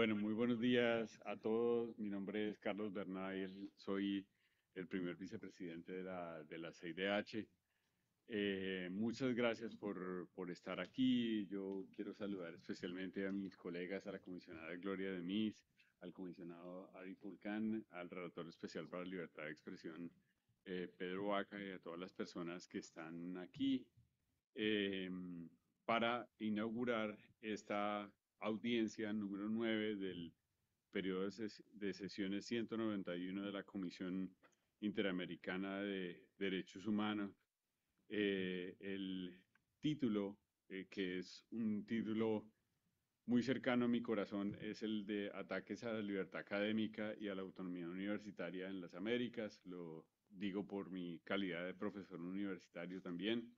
Bueno, muy buenos días a todos. Mi nombre es Carlos Bernal, soy el primer vicepresidente de la, CIDH. Eh, muchas gracias por, estar aquí. Yo quiero saludar especialmente a mis colegas, a la comisionada Gloria de mis al comisionado Ari Pulcan, al relator especial para libertad de expresión, eh, Pedro Baca, y a todas las personas que están aquí eh, para inaugurar esta audiencia número 9 del periodo de sesiones 191 de la Comisión Interamericana de Derechos Humanos. Eh, el título, eh, que es un título muy cercano a mi corazón, es el de Ataques a la Libertad Académica y a la Autonomía Universitaria en las Américas. Lo digo por mi calidad de profesor universitario también.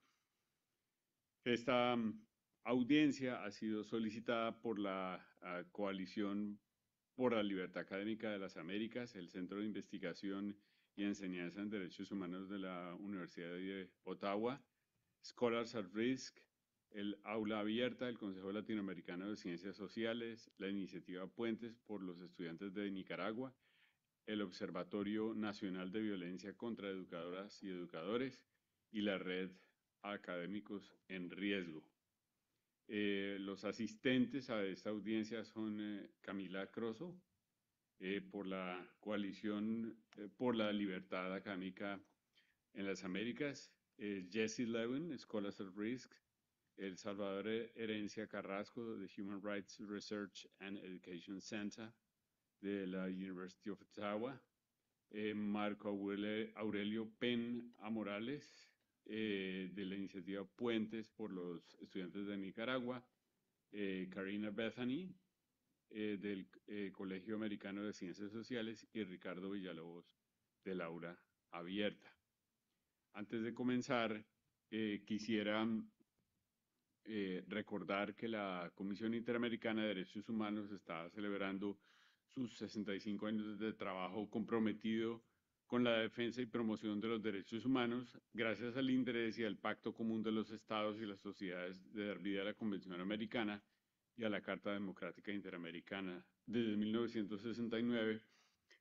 Esta mm, audiencia ha sido solicitada por la ah, Coalición por la Libertad Académica de las Américas, el Centro de Investigación y Enseñanza en Derechos Humanos de la Universidad de Ottawa, Scholars at Risk, el Aula Abierta del Consejo Latinoamericano de Ciencias Sociales, la Iniciativa Puentes por los Estudiantes de Nicaragua, el Observatorio Nacional de Violencia contra Educadoras y Educadores y la Red Académicos en Riesgo. Eh, los asistentes a esta audiencia son eh, Camila Croso, eh, por la coalición por la libertad académica en las Américas, Jesse Levin, Scholars at Risk, El Salvador Herencia Carrasco, de Human Rights Research and Education Center de la University of Ottawa, Marco Aurelio Penn Amorales, eh, de la iniciativa Puentes por los estudiantes de Nicaragua, eh, Karina Bethany eh, del Colegio Americano de Ciencias Sociales y Ricardo Villalobos de Laura Abierta. Antes de comenzar, quisiera recordar que la Comisión Interamericana de Derechos Humanos está celebrando sus 65 años de trabajo comprometido con la defensa y promoción de los derechos humanos, gracias al interés y al Pacto Común de los Estados y las Sociedades de dar vida a la Convención Americana y a la Carta Democrática Interamericana. Desde 1969,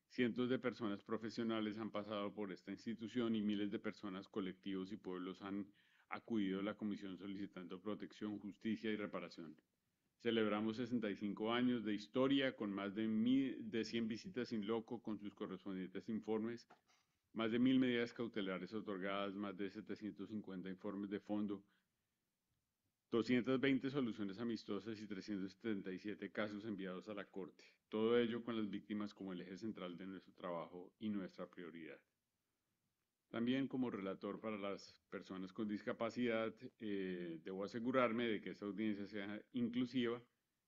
cientos de personas profesionales han pasado por esta institución y miles de personas, colectivos y pueblos han acudido a la Comisión solicitando protección, justicia y reparación. Celebramos 65 años de historia con más de, 100 visitas sin loco con sus correspondientes informes, más de mil medidas cautelares otorgadas, más de 750 informes de fondo, 220 soluciones amistosas y 377 casos enviados a la Corte. Todo ello con las víctimas como el eje central de nuestro trabajo y nuestra prioridad. También como relator para las personas con discapacidad, eh, debo asegurarme de que esta audiencia sea inclusiva.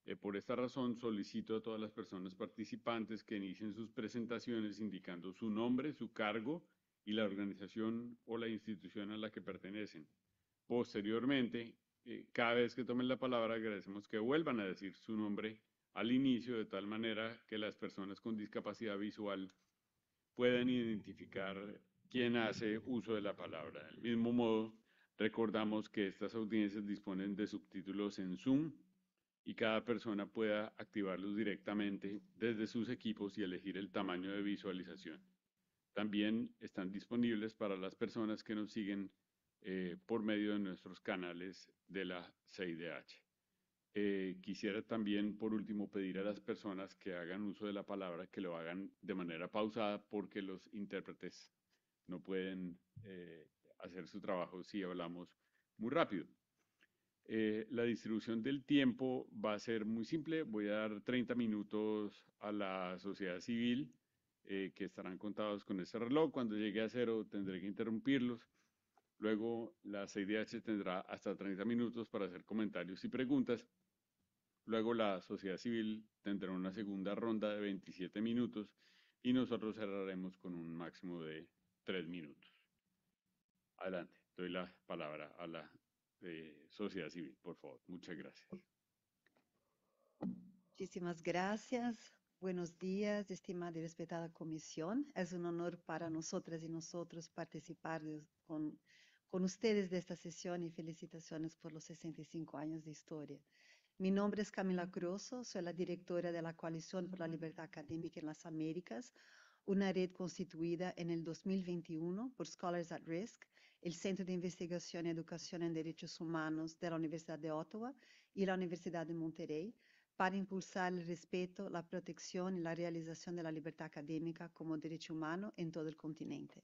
Eh, por esta razón, solicito a todas las personas participantes que inicien sus presentaciones indicando su nombre, su cargo y la organización o la institución a la que pertenecen. Posteriormente, eh, cada vez que tomen la palabra, agradecemos que vuelvan a decir su nombre al inicio, de tal manera que las personas con discapacidad visual puedan identificar quien hace uso de la palabra. Del mismo modo, recordamos que estas audiencias disponen de subtítulos en Zoom y cada persona pueda activarlos directamente desde sus equipos y elegir el tamaño de visualización. También están disponibles para las personas que nos siguen eh, por medio de nuestros canales de la CIDH. Eh, quisiera también, por último, pedir a las personas que hagan uso de la palabra que lo hagan de manera pausada porque los intérpretes no pueden eh, hacer su trabajo si hablamos muy rápido. Eh, la distribución del tiempo va a ser muy simple. Voy a dar 30 minutos a la sociedad civil eh, que estarán contados con este reloj. Cuando llegue a cero tendré que interrumpirlos. Luego la CIDH tendrá hasta 30 minutos para hacer comentarios y preguntas. Luego la sociedad civil tendrá una segunda ronda de 27 minutos y nosotros cerraremos con un máximo de tres minutos. Adelante, doy la palabra a la eh, sociedad civil, por favor. Muchas gracias. Muchísimas gracias. Buenos días, estimada y respetada comisión. Es un honor para nosotras y nosotros participar con, con ustedes de esta sesión y felicitaciones por los 65 años de historia. Mi nombre es Camila Cruzo. soy la directora de la Coalición por la Libertad Académica en las Américas, una red constituida en el 2021 por Scholars at Risk, el Centro de Investigación y Educación en Derechos Humanos de la Universidad de Ottawa y la Universidad de Monterrey, para impulsar el respeto, la protección y la realización de la libertad académica como derecho humano en todo el continente.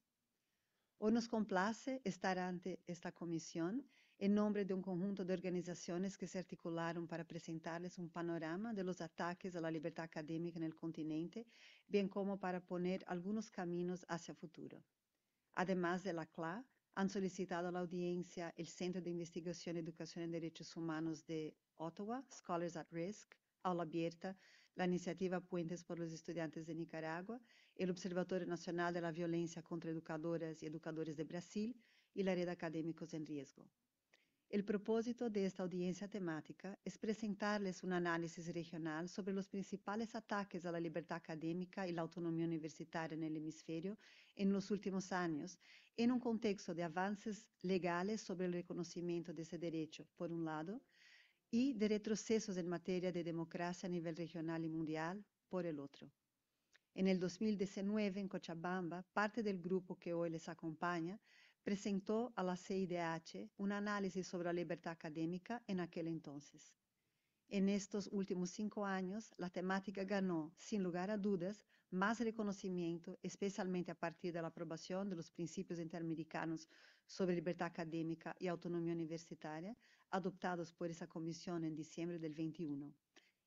Hoy nos complace estar ante esta comisión en nombre de un conjunto de organizaciones que se articularon para presentarles un panorama de los ataques a la libertad académica en el continente, bien como para poner algunos caminos hacia el futuro. Además de la CLA, han solicitado a la audiencia el Centro de Investigación Educación en Derechos Humanos de Ottawa, Scholars at Risk, Aula Abierta, la iniciativa Puentes por los Estudiantes de Nicaragua, el Observatorio Nacional de la Violencia contra Educadoras y Educadores de Brasil y la Red Académicos en Riesgo. El propósito de esta audiencia temática es presentarles un análisis regional sobre los principales ataques a la libertad académica y la autonomía universitaria en el hemisferio en los últimos años, en un contexto de avances legales sobre el reconocimiento de ese derecho, por un lado, y de retrocesos en materia de democracia a nivel regional y mundial, por el otro. En el 2019, en Cochabamba, parte del grupo que hoy les acompaña presentó a la CIDH un análisis sobre la libertad académica en aquel entonces. En estos últimos cinco años, la temática ganó, sin lugar a dudas, más reconocimiento, especialmente a partir de la aprobación de los principios interamericanos sobre libertad académica y autonomía universitaria, adoptados por esa comisión en diciembre del 21.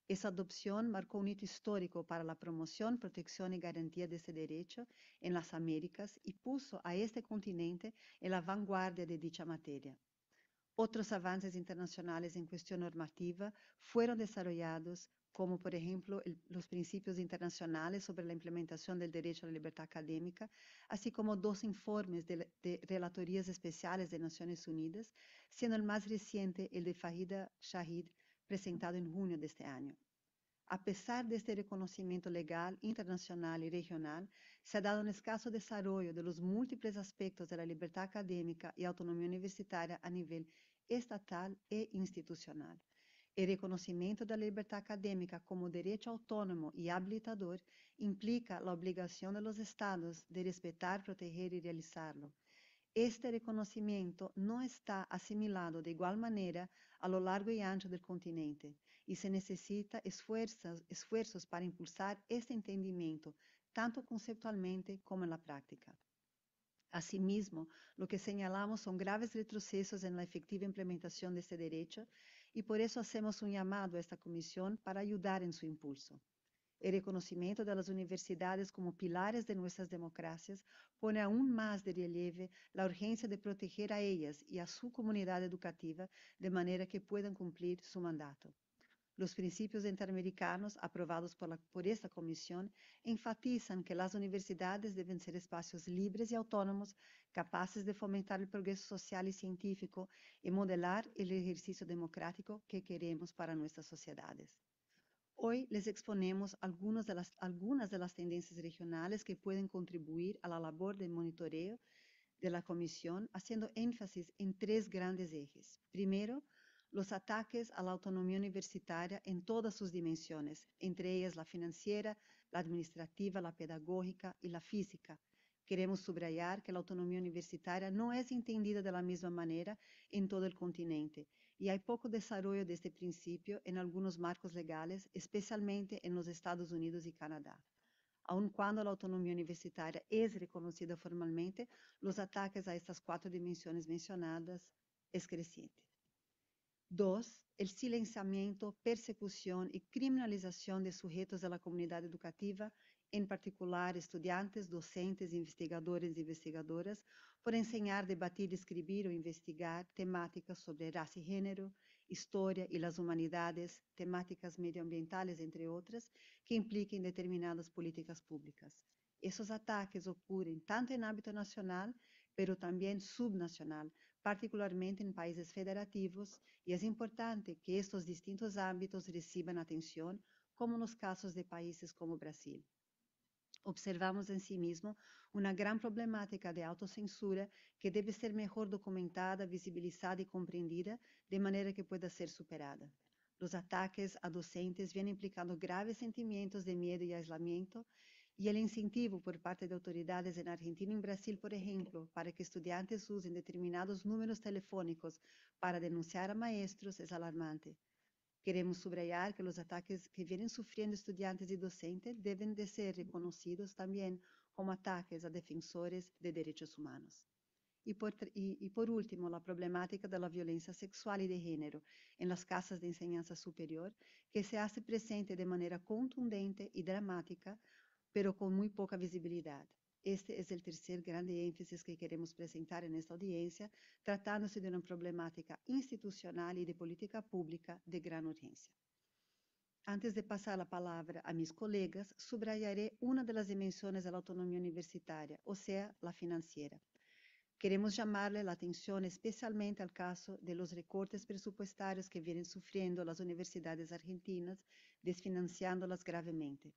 Esa adopción marcó un hito histórico para la promoción, protección y garantía de ese derecho en las Américas y puso a este continente en la vanguardia de dicha materia. Otros avances internacionales en cuestión normativa fueron desarrollados, como por ejemplo los principios internacionales sobre la implementación del derecho a la libertad académica, así como dos informes de, relatorías especiales de Naciones Unidas, siendo el más reciente el de Fahida Shahid presentado em junho deste ano. Apesar A pesar legal, internacional e regional, se ha dado um escasso desarrollo de los múltiples aspectos de la libertad académica autonomia autonomía universitaria a nivel estatal e institucional. O reconhecimento da liberdade acadêmica como direito autônomo e habilitador implica a obrigação dos estados de respeitar, proteger realizá realizarlo, Este reconocimiento no está asimilado de igual manera a lo largo y ancho del continente y se necesita esfuerzos, esfuerzos para impulsar este entendimiento tanto conceptualmente como en la práctica. Asimismo, lo que señalamos son graves retrocesos en la efectiva implementación de este derecho y por eso hacemos un llamado a esta comisión para ayudar en su impulso. El reconocimiento de las universidades como pilares de nuestras democracias pone aún más de relieve la urgencia de proteger a ellas y a su comunidad educativa de manera que puedan cumplir su mandato. Los principios interamericanos aprovados por, la, por, esta comisión enfatizan que las universidades deben ser espacios libres y autónomos, capaces de fomentar el progreso social y científico y modelar el ejercicio democrático que queremos para nuestras sociedades. Hoy les exponemos algunas de, las, tendencias regionales que pueden contribuir a la labor de monitoreo de la Comisión, haciendo énfasis en tres grandes ejes. Primero, los ataques a la autonomía universitaria en todas sus dimensiones, entre ellas la financiera, la administrativa, la pedagógica y la física. Queremos subrayar que la autonomía universitaria no es entendida de la misma manera en todo el continente e há pouco desarrollo de este em alguns marcos legais, especialmente nos Estados Unidos e Canadá. Aun quando a autonomia universitária é reconhecida formalmente, os ataques a estas quatro dimensões mencionadas es creciente. Dos, O silenciamento, persecução e criminalização de sujeitos da comunidade educativa em particular estudantes, docentes, investigadores e investigadoras, por ensinar, debatir, escrever ou investigar temáticas sobre raça e gênero, história e as humanidades, temáticas medioambientais, entre outras, que impliquem determinadas políticas públicas. Esses ataques ocorrem tanto em âmbito nacional, pero também subnacional, particularmente em países federativos, e é importante que estes distintos âmbitos recebam atenção, como nos casos de países como Brasil. Observamos em si mesmo uma grande problemática de autocensura que deve ser melhor documentada, visibilizada e compreendida, de maneira que pueda ser superada. Os ataques a docentes vêm implicando graves sentimentos de medo e aislamento, e o incentivo por parte de autoridades em Argentina e Brasil, por exemplo, para que estudantes usem determinados números telefônicos para denunciar a maestros é alarmante. Queremos subrayar que los ataques que vienen sufriendo estudiantes y docentes deben de ser reconocidos también como ataques a defensores de derechos humanos. Y por, y, y por, último, la problemática de la violencia sexual y de género en las casas de enseñanza superior, que se hace presente de manera contundente y dramática, pero con muy poca visibilidad. Este es el tercer grande énfasis que queremos presentar en esta audiencia, tratándose de una problemática institucional y de política pública de gran urgencia. Antes de pasar la palabra a mis colegas, subrayaré una de las dimensiones de la autonomía universitaria, o sea, la financiera. Queremos llamarle la atención especialmente al caso de los recortes presupuestarios que vienen sufriendo las universidades argentinas, desfinanciándolas gravemente.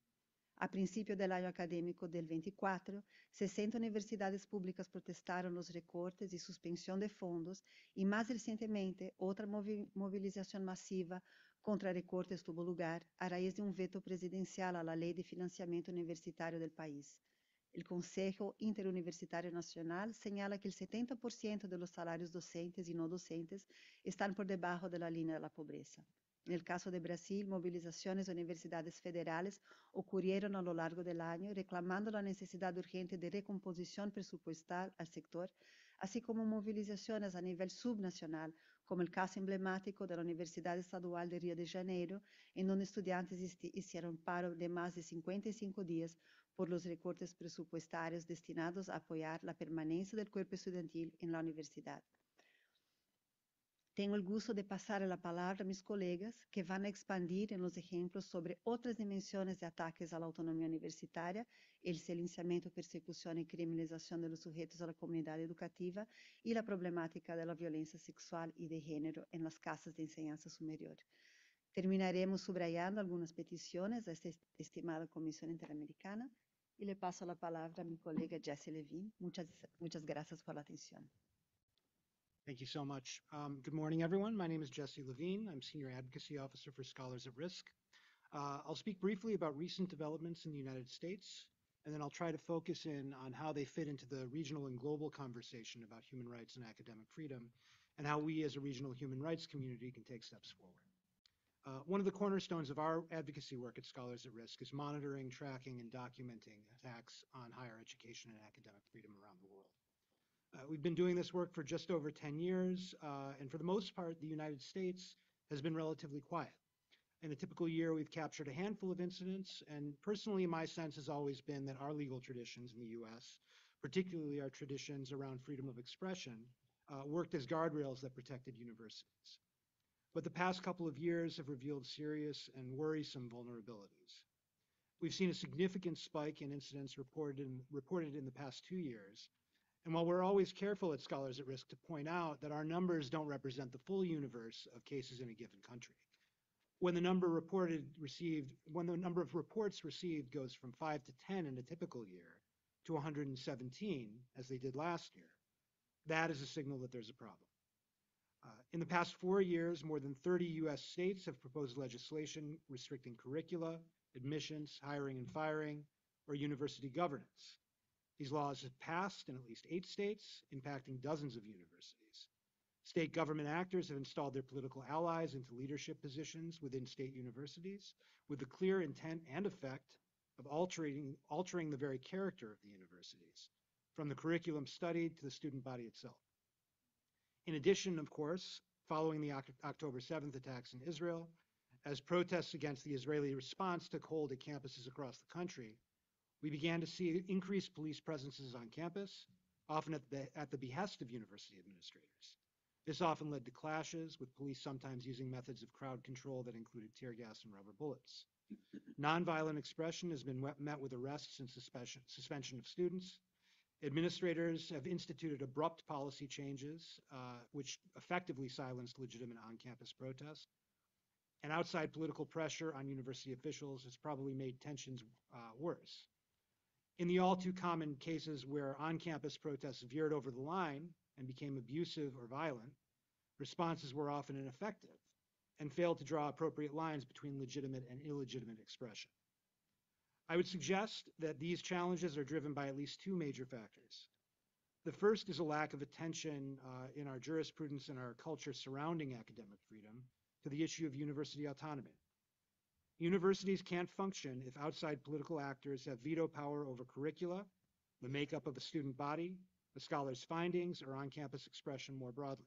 A princípio do ano acadêmico del 24, 60 universidades públicas protestaram os recortes e suspensão de fundos, e mais recentemente outra mobilização massiva contra recortes tuvo lugar a raiz de um veto presidencial à lei de financiamento universitário del país. O Conselho Interuniversitário Nacional señala que 70% de los docentes e não docentes estão por debaixo da linha línea pobreza. En el caso de Brasil, movilizaciones de universidades federales ocurrieron a lo largo del año reclamando la necesidad urgente de recomposición presupuestal al sector, así como movilizaciones a nivel subnacional, como el caso emblemático de la Universidad Estadual de Río de Janeiro, en donde estudiantes hicieron paro de más de 55 días por los recortes presupuestarios destinados a apoyar la permanencia del cuerpo estudiantil en la universidad. Tenho o gosto de passar a palavra a meus colegas, que vão expandir em exemplos sobre outras dimensões de ataques à autonomia universitária, o silenciamento, persecução e criminalização dos sujeitos da comunidade educativa e a problemática da violência sexual e de gênero em las casas de enseñanza superior. Terminaremos subrayando algumas petições a esta estimada Comissão Interamericana e le passo a palavra a minha colega Jesse Levine. Muitas, muchas gracias por la atención. Thank you so much. Um, good morning, everyone. My name is Jesse Levine. I'm Senior Advocacy Officer for Scholars at Risk. Uh, I'll speak briefly about recent developments in the United States, and then I'll try to focus in on how they fit into the regional and global conversation about human rights and academic freedom, and how we as a regional human rights community can take steps forward. Uh, one of the cornerstones of our advocacy work at Scholars at Risk is monitoring, tracking, and documenting attacks on higher education and academic freedom around the world. Uh, we've been doing this work for just over 10 years, uh, and for the most part, the United States has been relatively quiet. In a typical year, we've captured a handful of incidents, and personally, my sense has always been that our legal traditions in the US, particularly our traditions around freedom of expression, uh, worked as guardrails that protected universities. But the past couple of years have revealed serious and worrisome vulnerabilities. We've seen a significant spike in incidents reported in, reported in the past two years, and while we're always careful at Scholars at Risk to point out that our numbers don't represent the full universe of cases in a given country, when the number reported received, when the number of reports received goes from 5 to 10 in a typical year to 117, as they did last year, that is a signal that there's a problem. Uh, in the past four years, more than 30 U.S. states have proposed legislation restricting curricula, admissions, hiring and firing, or university governance. These laws have passed in at least eight states, impacting dozens of universities. State government actors have installed their political allies into leadership positions within state universities with the clear intent and effect of altering, altering the very character of the universities, from the curriculum studied to the student body itself. In addition, of course, following the October 7th attacks in Israel, as protests against the Israeli response took hold at campuses across the country, we began to see increased police presences on campus, often at the, at the behest of university administrators. This often led to clashes, with police sometimes using methods of crowd control that included tear gas and rubber bullets. Nonviolent expression has been met with arrests and suspension, suspension of students. Administrators have instituted abrupt policy changes, uh, which effectively silenced legitimate on campus protests. And outside political pressure on university officials has probably made tensions uh, worse. In the all too common cases where on campus protests veered over the line and became abusive or violent, responses were often ineffective and failed to draw appropriate lines between legitimate and illegitimate expression. I would suggest that these challenges are driven by at least two major factors. The first is a lack of attention uh, in our jurisprudence and our culture surrounding academic freedom to the issue of university autonomy. Universities can't function if outside political actors have veto power over curricula, the makeup of the student body, the scholar's findings, or on-campus expression more broadly.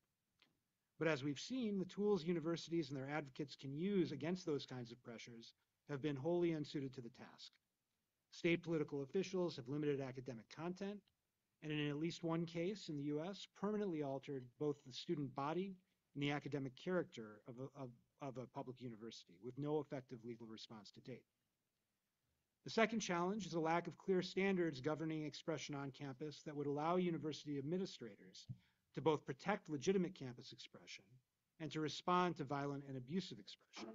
But as we've seen, the tools universities and their advocates can use against those kinds of pressures have been wholly unsuited to the task. State political officials have limited academic content, and in at least one case in the US, permanently altered both the student body and the academic character of, of of a public university with no effective legal response to date. The second challenge is a lack of clear standards governing expression on campus that would allow university administrators to both protect legitimate campus expression and to respond to violent and abusive expression.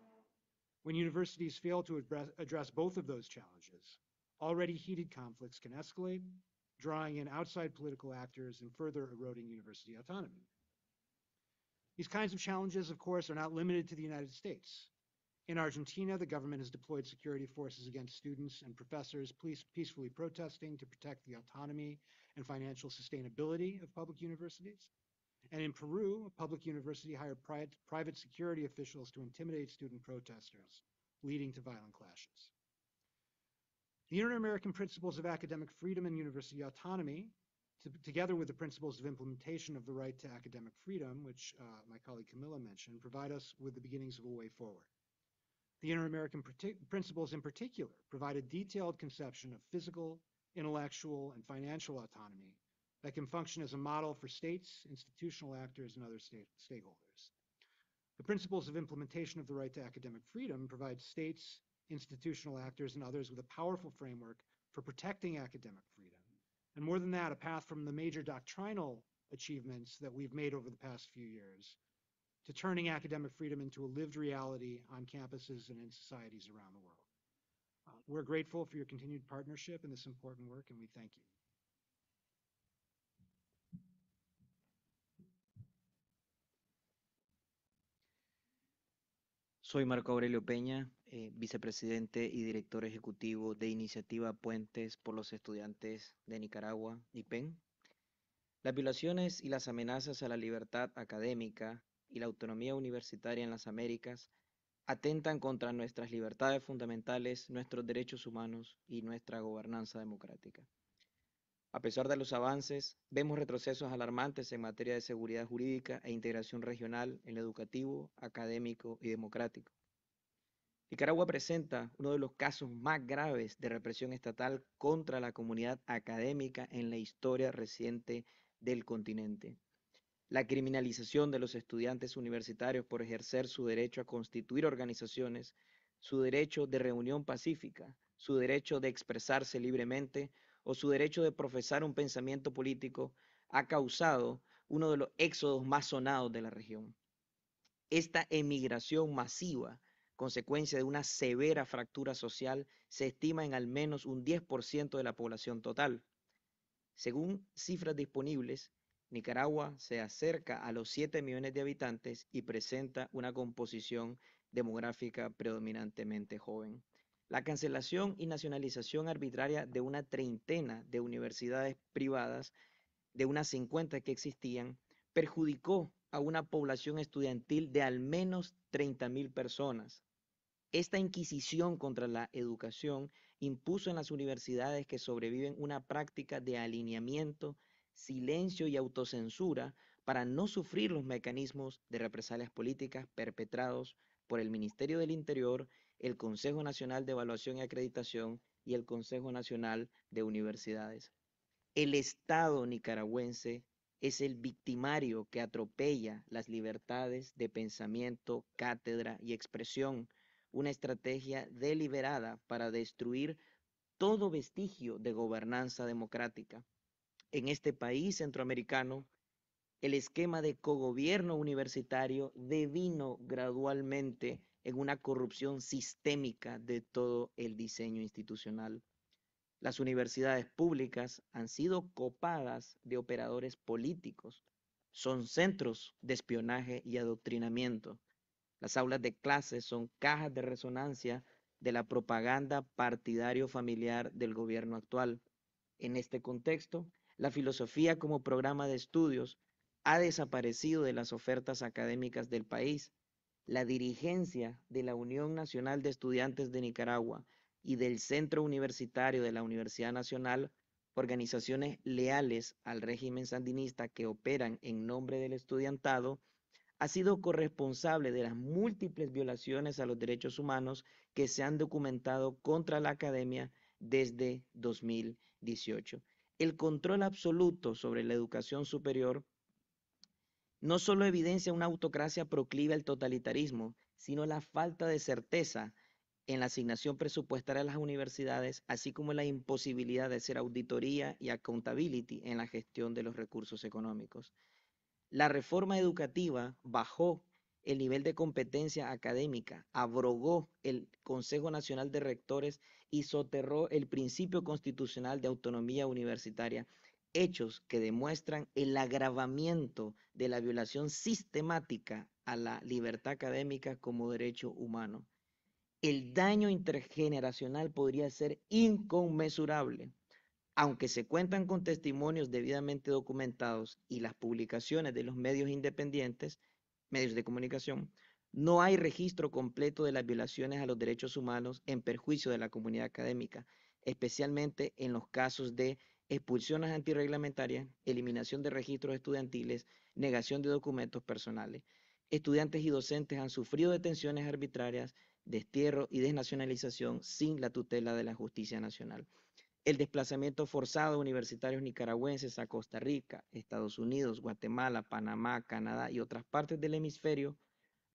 When universities fail to address, both of those challenges, already heated conflicts can escalate, drawing in outside political actors and further eroding university autonomy. These kinds of challenges, of course, are not limited to the United States. In Argentina, the government has deployed security forces against students and professors peacefully protesting to protect the autonomy and financial sustainability of public universities. And in Peru, a public university hired pri private security officials to intimidate student protesters, leading to violent clashes. The Inter American Principles of Academic Freedom and University Autonomy to, together with the principles of implementation of the right to academic freedom, which uh, my colleague Camilla mentioned, provide us with the beginnings of a way forward. The Inter-American principles in particular provide a detailed conception of physical, intellectual, and financial autonomy that can function as a model for states, institutional actors, and other stakeholders. The principles of implementation of the right to academic freedom provide states, institutional actors, and others with a powerful framework for protecting academic and more than that, a path from the major doctrinal achievements that we've made over the past few years to turning academic freedom into a lived reality on campuses and in societies around the world. Uh, we're grateful for your continued partnership in this important work, and we thank you. Soy Marco Aurelio Peña, Eh, vicepresidente y director ejecutivo de Iniciativa Puentes por los Estudiantes de Nicaragua, IPEN. Las violaciones y las amenazas a la libertad académica y la autonomía universitaria en las Américas atentan contra nuestras libertades fundamentales, nuestros derechos humanos y nuestra gobernanza democrática. A pesar de los avances, vemos retrocesos alarmantes en materia de seguridad jurídica e integración regional en lo educativo, académico y democrático. Nicaragua presenta uno de los casos más graves de represión estatal contra la comunidad académica en la historia reciente del continente. La criminalización de los estudiantes universitarios por ejercer su derecho a constituir organizaciones, su derecho de reunión pacífica, su derecho de expresarse libremente o su derecho de profesar un pensamiento político ha causado uno de los éxodos más sonados de la región. Esta emigración masiva consecuencia de una severa fractura social, se estima en al menos un 10% de la población total. Según cifras disponibles, Nicaragua se acerca a los 7 millones de habitantes y presenta una composición demográfica predominantemente joven. La cancelación y nacionalización arbitraria de una treintena de universidades privadas, de unas 50 que existían, perjudicó a una población estudiantil de al menos 30.000 personas. Esta inquisición contra la educación impuso en las universidades que sobreviven una práctica de alineamiento, silencio y autocensura para no sufrir los mecanismos de represalias políticas perpetrados por el Ministerio del Interior, el Consejo Nacional de Evaluación y Acreditación y el Consejo Nacional de Universidades. El Estado nicaragüense es el victimario que atropella las libertades de pensamiento, cátedra y expresión, una estrategia deliberada para destruir todo vestigio de gobernanza democrática. En este país centroamericano, el esquema de cogobierno universitario devino gradualmente en una corrupción sistémica de todo el diseño institucional. Las universidades públicas han sido copadas de operadores políticos. Son centros de espionaje y adoctrinamiento. Las aulas de clases son cajas de resonancia de la propaganda partidario familiar del gobierno actual. En este contexto, la filosofía como programa de estudios ha desaparecido de las ofertas académicas del país. La dirigencia de la Unión Nacional de Estudiantes de Nicaragua y del Centro Universitario de la Universidad Nacional, organizaciones leales al régimen sandinista que operan en nombre del estudiantado, ha sido corresponsable de las múltiples violaciones a los derechos humanos que se han documentado contra la academia desde 2018. El control absoluto sobre la educación superior no solo evidencia una autocracia proclive al totalitarismo, sino la falta de certeza en la asignación presupuestaria a las universidades, así como la imposibilidad de hacer auditoría y accountability en la gestión de los recursos económicos. La reforma educativa bajó el nivel de competencia académica, abrogó el Consejo Nacional de Rectores y soterró el principio constitucional de autonomía universitaria, hechos que demuestran el agravamiento de la violación sistemática a la libertad académica como derecho humano el daño intergeneracional podría ser inconmensurable. Aunque se cuentan con testimonios debidamente documentados y las publicaciones de los medios independientes, medios de comunicación, no hay registro completo de las violaciones a los derechos humanos en perjuicio de la comunidad académica, especialmente en los casos de expulsiones antirreglamentarias, eliminación de registros estudiantiles, negación de documentos personales. Estudiantes y docentes han sufrido detenciones arbitrarias, destierro y desnacionalización sin la tutela de la justicia nacional. El desplazamiento forzado de universitarios nicaragüenses a Costa Rica, Estados Unidos, Guatemala, Panamá, Canadá y otras partes del hemisferio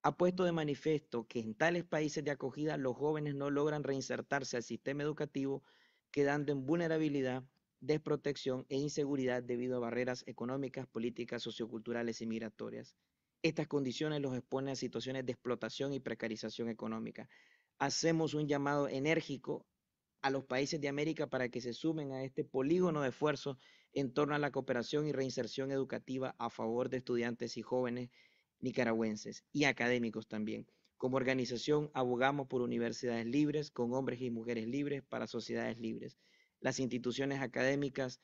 ha puesto de manifiesto que en tales países de acogida los jóvenes no logran reinsertarse al sistema educativo, quedando en vulnerabilidad, desprotección e inseguridad debido a barreras económicas, políticas, socioculturales y migratorias. Estas condiciones los exponen a situaciones de explotación y precarización económica. Hacemos un llamado enérgico a los países de América para que se sumen a este polígono de esfuerzos en torno a la cooperación y reinserción educativa a favor de estudiantes y jóvenes nicaragüenses y académicos también. Como organización abogamos por universidades libres, con hombres y mujeres libres, para sociedades libres. Las instituciones académicas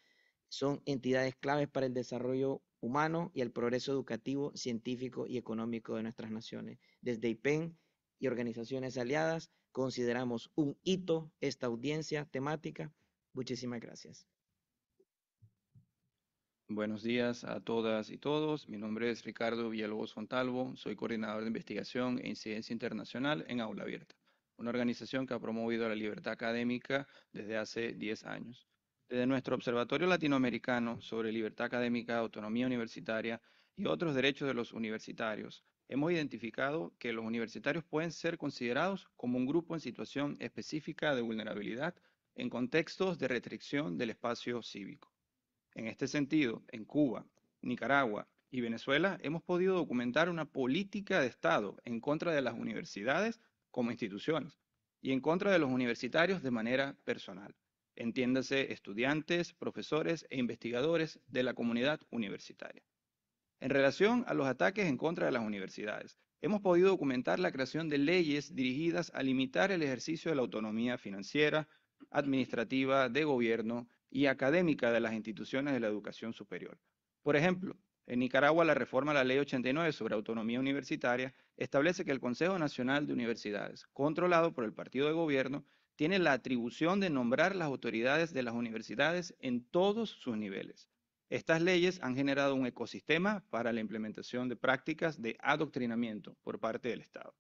son entidades claves para el desarrollo humano y el progreso educativo, científico y económico de nuestras naciones. Desde IPEN y organizaciones aliadas consideramos un hito esta audiencia temática. Muchísimas gracias. Buenos días a todas y todos. Mi nombre es Ricardo Villalobos Fontalvo. Soy coordinador de investigación e incidencia internacional en Aula Abierta, una organización que ha promovido la libertad académica desde hace 10 años. Desde nuestro Observatorio Latinoamericano sobre Libertad Académica, Autonomía Universitaria y otros derechos de los universitarios, hemos identificado que los universitarios pueden ser considerados como un grupo en situación específica de vulnerabilidad en contextos de restricción del espacio cívico. En este sentido, en Cuba, Nicaragua y Venezuela hemos podido documentar una política de Estado en contra de las universidades como instituciones y en contra de los universitarios de manera personal entiéndase estudiantes, profesores e investigadores de la comunidad universitaria. En relación a los ataques en contra de las universidades, hemos podido documentar la creación de leyes dirigidas a limitar el ejercicio de la autonomía financiera, administrativa, de gobierno y académica de las instituciones de la educación superior. Por ejemplo, en Nicaragua la reforma a la Ley 89 sobre autonomía universitaria establece que el Consejo Nacional de Universidades, controlado por el partido de gobierno, tiene la atribución de nombrar las autoridades de las universidades en todos sus niveles. Estas leyes han generado un ecosistema para la implementación de prácticas de adoctrinamiento por parte del Estado.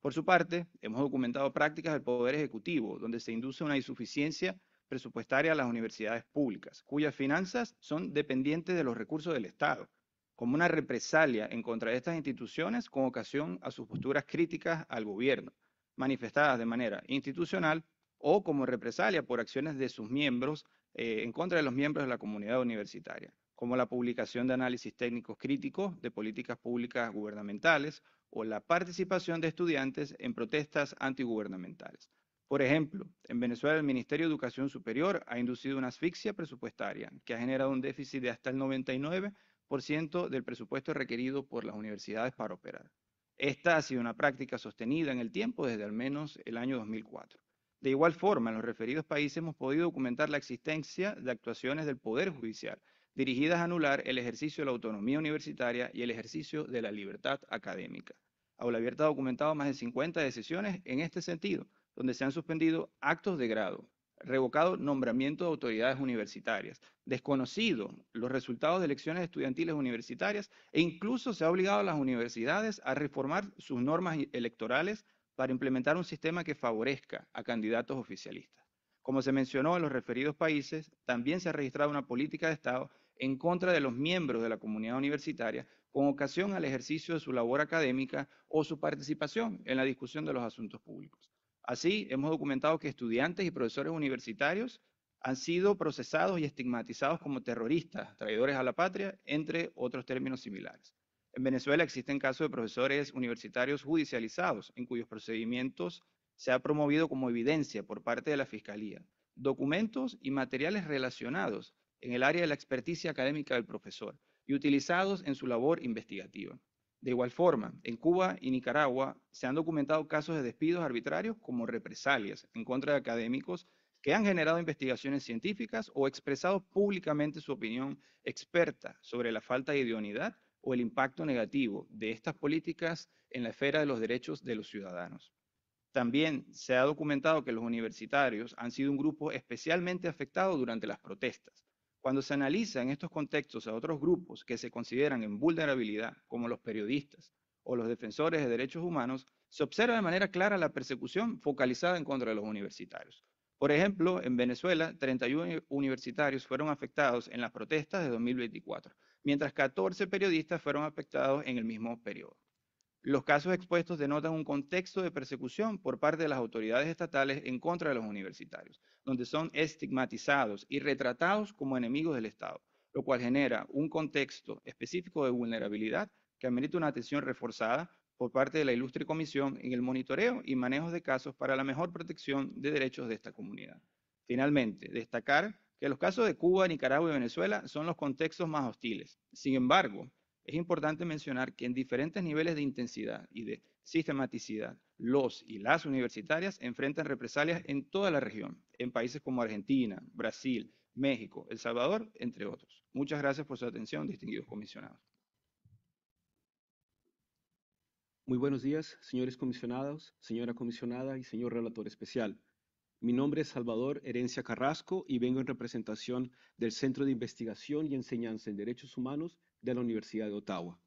Por su parte, hemos documentado prácticas del Poder Ejecutivo, donde se induce una insuficiencia presupuestaria a las universidades públicas, cuyas finanzas son dependientes de los recursos del Estado, como una represalia en contra de estas instituciones con ocasión a sus posturas críticas al gobierno, manifestadas de manera institucional o como represalia por acciones de sus miembros eh, en contra de los miembros de la comunidad universitaria, como la publicación de análisis técnicos críticos de políticas públicas gubernamentales o la participación de estudiantes en protestas antigubernamentales. Por ejemplo, en Venezuela el Ministerio de Educación Superior ha inducido una asfixia presupuestaria que ha generado un déficit de hasta el 99% del presupuesto requerido por las universidades para operar. Esta ha sido una práctica sostenida en el tiempo desde al menos el año 2004. De igual forma, en los referidos países hemos podido documentar la existencia de actuaciones del Poder Judicial dirigidas a anular el ejercicio de la autonomía universitaria y el ejercicio de la libertad académica. Aula Abierta ha documentado más de 50 decisiones en este sentido, donde se han suspendido actos de grado, Revocado nombramiento de autoridades universitarias. Desconocido los resultados de elecciones estudiantiles universitarias e incluso se ha obligado a las universidades a reformar sus normas e-, electorales para implementar un sistema que favorezca a candidatos oficialistas. Como se mencionó en los referidos países, también se ha registrado una política de Estado en contra de los miembros de la comunidad universitaria con ocasión al ejercicio de su labor académica o su participación en la discusión de los asuntos públicos. Así, hemos documentado que estudiantes y profesores universitarios han sido procesados y estigmatizados como terroristas, traidores a la patria, entre otros términos similares. En Venezuela existen casos de profesores universitarios judicializados, en cuyos procedimientos se ha promovido como evidencia por parte de la Fiscalía documentos y materiales relacionados en el área de la experticia académica del profesor y utilizados en su labor investigativa. De igual forma, en Cuba y Nicaragua se han documentado casos de despidos arbitrarios como represalias en contra de académicos que han generado investigaciones científicas o expresado públicamente su opinión experta sobre la falta de idoneidad o el impacto negativo de estas políticas en la esfera de los derechos de los ciudadanos. También se ha documentado que los universitarios han sido un grupo especialmente afectado durante las protestas, cuando se analiza en estos contextos a otros grupos que se consideran en vulnerabilidad, como los periodistas o los defensores de derechos humanos, se observa de manera clara la persecución focalizada en contra de los universitarios. Por ejemplo, en Venezuela, 31 universitarios fueron afectados en las protestas de 2024, mientras 14 periodistas fueron afectados en el mismo periodo. Los casos expuestos denotan un contexto de persecución por parte de las autoridades estatales en contra de los universitarios, donde son estigmatizados y retratados como enemigos del Estado, lo cual genera un contexto específico de vulnerabilidad que amerita una atención reforzada por parte de la ilustre comisión en el monitoreo y manejo de casos para la mejor protección de derechos de esta comunidad. Finalmente, destacar que los casos de Cuba, Nicaragua y Venezuela son los contextos más hostiles. Sin embargo, es importante mencionar que en diferentes niveles de intensidad y de sistematicidad, los y las universitarias enfrentan represalias en toda la región, en países como Argentina, Brasil, México, El Salvador, entre otros. Muchas gracias por su atención, distinguidos comisionados. Muy buenos días, señores comisionados, señora comisionada y señor relator especial. Mi nombre es Salvador Herencia Carrasco y vengo en representación del Centro de Investigación y Enseñanza en Derechos Humanos de la Universidad de Ottawa.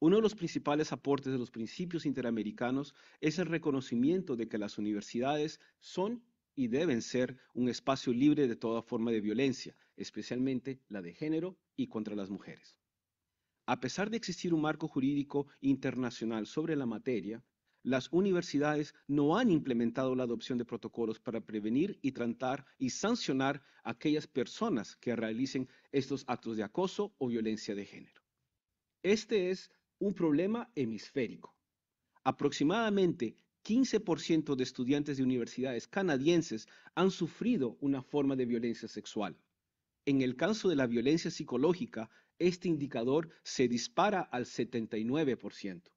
Uno de los principales aportes de los principios interamericanos es el reconocimiento de que las universidades son y deben ser un espacio libre de toda forma de violencia, especialmente la de género y contra las mujeres. A pesar de existir un marco jurídico internacional sobre la materia, las universidades no han implementado la adopción de protocolos para prevenir y tratar y sancionar a aquellas personas que realicen estos actos de acoso o violencia de género. Este es un problema hemisférico. Aproximadamente 15% de estudiantes de universidades canadienses han sufrido una forma de violencia sexual. En el caso de la violencia psicológica, este indicador se dispara al 79%.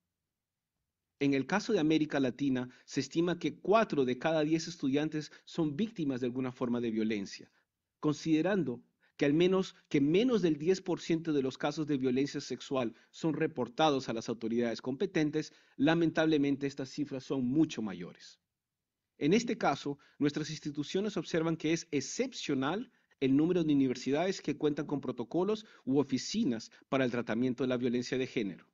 En el caso de América Latina, se estima que 4 de cada 10 estudiantes son víctimas de alguna forma de violencia, considerando que al menos que menos del 10% de los casos de violencia sexual son reportados a las autoridades competentes, lamentablemente estas cifras son mucho mayores. En este caso, nuestras instituciones observan que es excepcional el número de universidades que cuentan con protocolos u oficinas para el tratamiento de la violencia de género.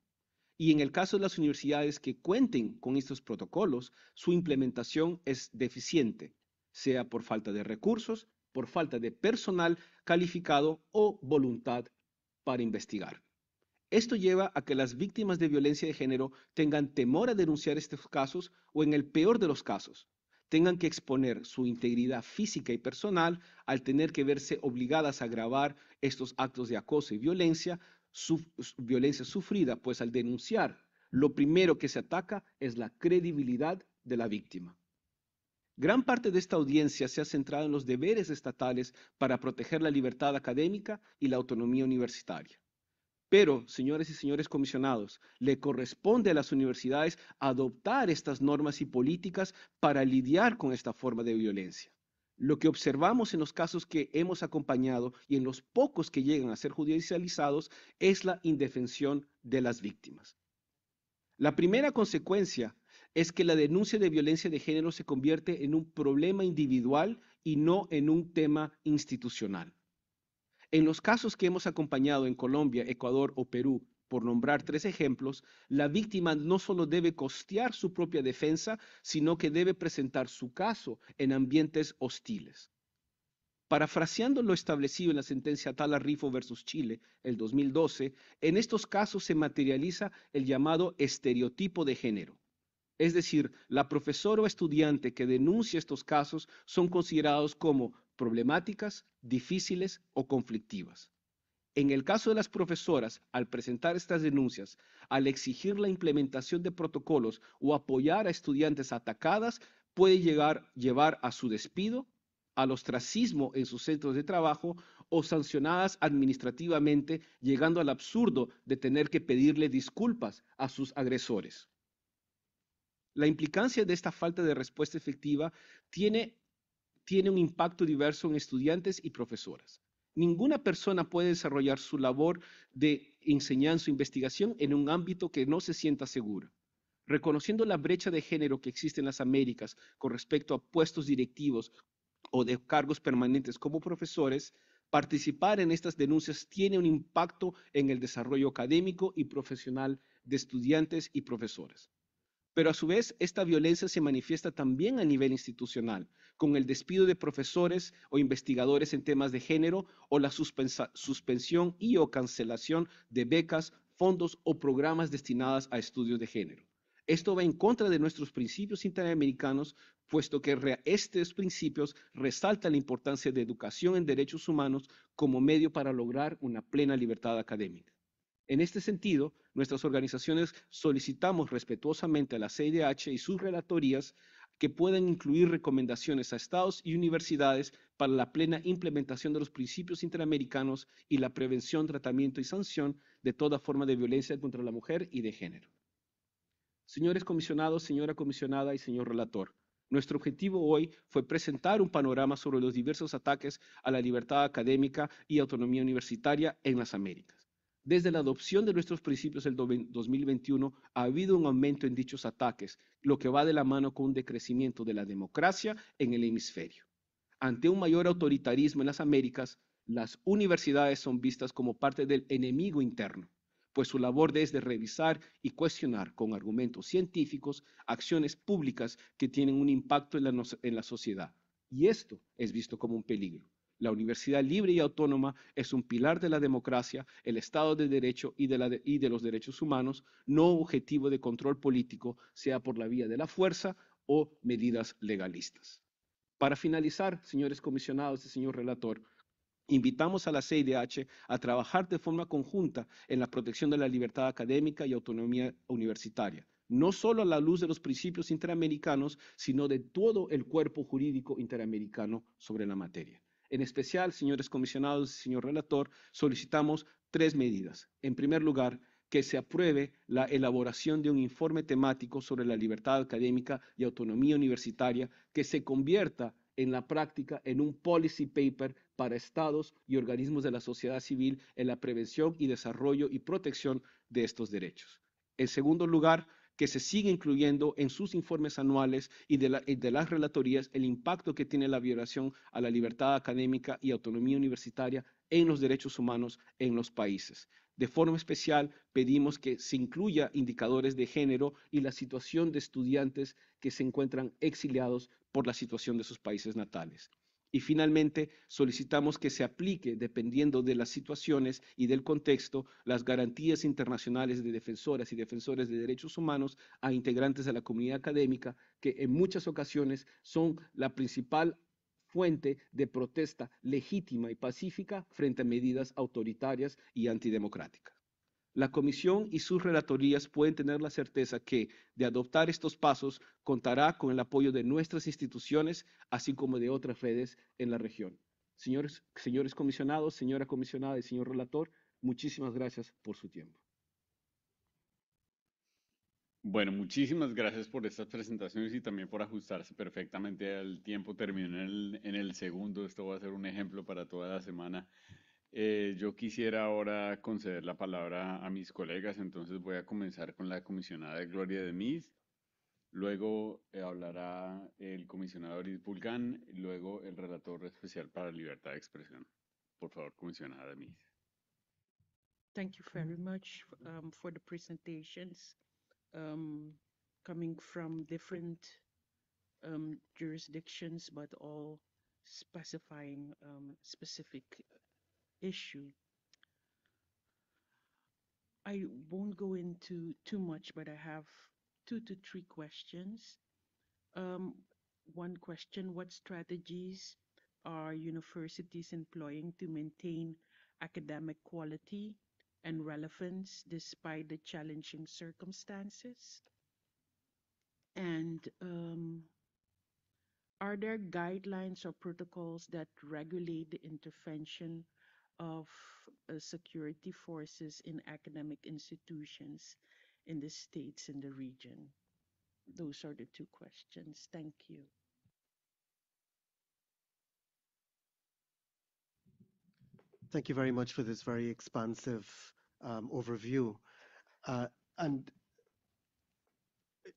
Y en el caso de las universidades que cuenten con estos protocolos, su implementación es deficiente, sea por falta de recursos, por falta de personal calificado o voluntad para investigar. Esto lleva a que las víctimas de violencia de género tengan temor a denunciar estos casos o en el peor de los casos, tengan que exponer su integridad física y personal al tener que verse obligadas a grabar estos actos de acoso y violencia su, violencia sufrida, pues al denunciar, lo primero que se ataca es la credibilidad de la víctima. Gran parte de esta audiencia se ha centrado en los deberes estatales para proteger la libertad académica y la autonomía universitaria. Pero, señores y señores comisionados, le corresponde a las universidades adoptar estas normas y políticas para lidiar con esta forma de violencia. Lo que observamos en los casos que hemos acompañado y en los pocos que llegan a ser judicializados es la indefensión de las víctimas. La primera consecuencia es que la denuncia de violencia de género se convierte en un problema individual y no en un tema institucional. En los casos que hemos acompañado en Colombia, Ecuador o Perú, por nombrar tres ejemplos, la víctima no solo debe costear su propia defensa, sino que debe presentar su caso en ambientes hostiles. Parafraseando lo establecido en la sentencia Tala Rifo versus Chile, el 2012, en estos casos se materializa el llamado estereotipo de género. Es decir, la profesora o estudiante que denuncia estos casos son considerados como problemáticas, difíciles o conflictivas. En el caso de las profesoras, al presentar estas denuncias, al exigir la implementación de protocolos o apoyar a estudiantes atacadas, puede llegar, llevar a su despido, al ostracismo en sus centros de trabajo o sancionadas administrativamente, llegando al absurdo de tener que pedirle disculpas a sus agresores. La implicancia de esta falta de respuesta efectiva tiene, tiene un impacto diverso en estudiantes y profesoras. Ninguna persona puede desarrollar su labor de enseñanza o investigación en un ámbito que no se sienta segura. Reconociendo la brecha de género que existe en las Américas con respecto a puestos directivos o de cargos permanentes como profesores, participar en estas denuncias tiene un impacto en el desarrollo académico y profesional de estudiantes y profesores. Pero a su vez, esta violencia se manifiesta también a nivel institucional, con el despido de profesores o investigadores en temas de género o la suspensión y o cancelación de becas, fondos o programas destinados a estudios de género. Esto va en contra de nuestros principios interamericanos, puesto que estos principios resaltan la importancia de educación en derechos humanos como medio para lograr una plena libertad académica. En este sentido, nuestras organizaciones solicitamos respetuosamente a la CIDH y sus relatorías que puedan incluir recomendaciones a estados y universidades para la plena implementación de los principios interamericanos y la prevención, tratamiento y sanción de toda forma de violencia contra la mujer y de género. Señores comisionados, señora comisionada y señor relator, nuestro objetivo hoy fue presentar un panorama sobre los diversos ataques a la libertad académica y autonomía universitaria en las Américas. Desde la adopción de nuestros principios en 2021 ha habido un aumento en dichos ataques, lo que va de la mano con un decrecimiento de la democracia en el hemisferio. Ante un mayor autoritarismo en las Américas, las universidades son vistas como parte del enemigo interno, pues su labor es de revisar y cuestionar con argumentos científicos acciones públicas que tienen un impacto en la sociedad. Y esto es visto como un peligro. La universidad libre y autónoma es un pilar de la democracia, el Estado de Derecho y de, los derechos humanos, no objetivo de control político, sea por la vía de la fuerza o medidas legalistas. Para finalizar, señores comisionados y señor relator, Invitamos a la CIDH a trabajar de forma conjunta en la protección de la libertad académica y autonomía universitaria, no solo a la luz de los principios interamericanos, sino de todo el cuerpo jurídico interamericano sobre la materia. En especial, señores comisionados y señor relator, solicitamos tres medidas. En primer lugar, que se apruebe la elaboración de un informe temático sobre la libertad académica y autonomía universitaria que se convierta en la práctica en un policy paper para estados y organismos de la sociedad civil en la prevención y desarrollo y protección de estos derechos. En segundo lugar, que se sigue incluyendo en sus informes anuales y de, y de las relatorías el impacto que tiene la violación a la libertad académica y autonomía universitaria en los derechos humanos en los países. De forma especial, pedimos que se incluya indicadores de género y la situación de estudiantes que se encuentran exiliados por la situación de sus países natales. Y finalmente, solicitamos que se aplique, dependiendo de las situaciones y del contexto, las garantías internacionales de defensoras y defensores de derechos humanos a integrantes de la comunidad académica, que en muchas ocasiones son la principal fuente de protesta legítima y pacífica frente a medidas autoritarias y antidemocráticas. La comisión y sus relatorías pueden tener la certeza que, de adoptar estos pasos, contará con el apoyo de nuestras instituciones, así como de otras redes en la región. Señores, comisionados, señora comisionada y señor relator, muchísimas gracias por su tiempo. Bueno, muchísimas gracias por estas presentaciones y también por ajustarse perfectamente al tiempo. Terminé en el segundo. Esto va a ser un ejemplo para toda la semana. Eh, yo quisiera ahora conceder la palabra a mis colegas, entonces voy a comenzar con la comisionada de Gloria de luego eh, hablará el comisionado Doris luego el relator especial para libertad de expresión. Por favor, comisionada de Mis. Thank you very much um, for the presentations um, coming from different um, jurisdictions, but all specifying um, specific issue. I won't go into too much, but I have two to three questions. Um, one question What strategies are universities employing to maintain academic quality and relevance despite the challenging circumstances? And um, are there guidelines or protocols that regulate the intervention of uh, security forces in academic institutions in the states in the region? Those are the two questions. Thank you. Thank you very much for this very expansive um, overview. Uh, and uh,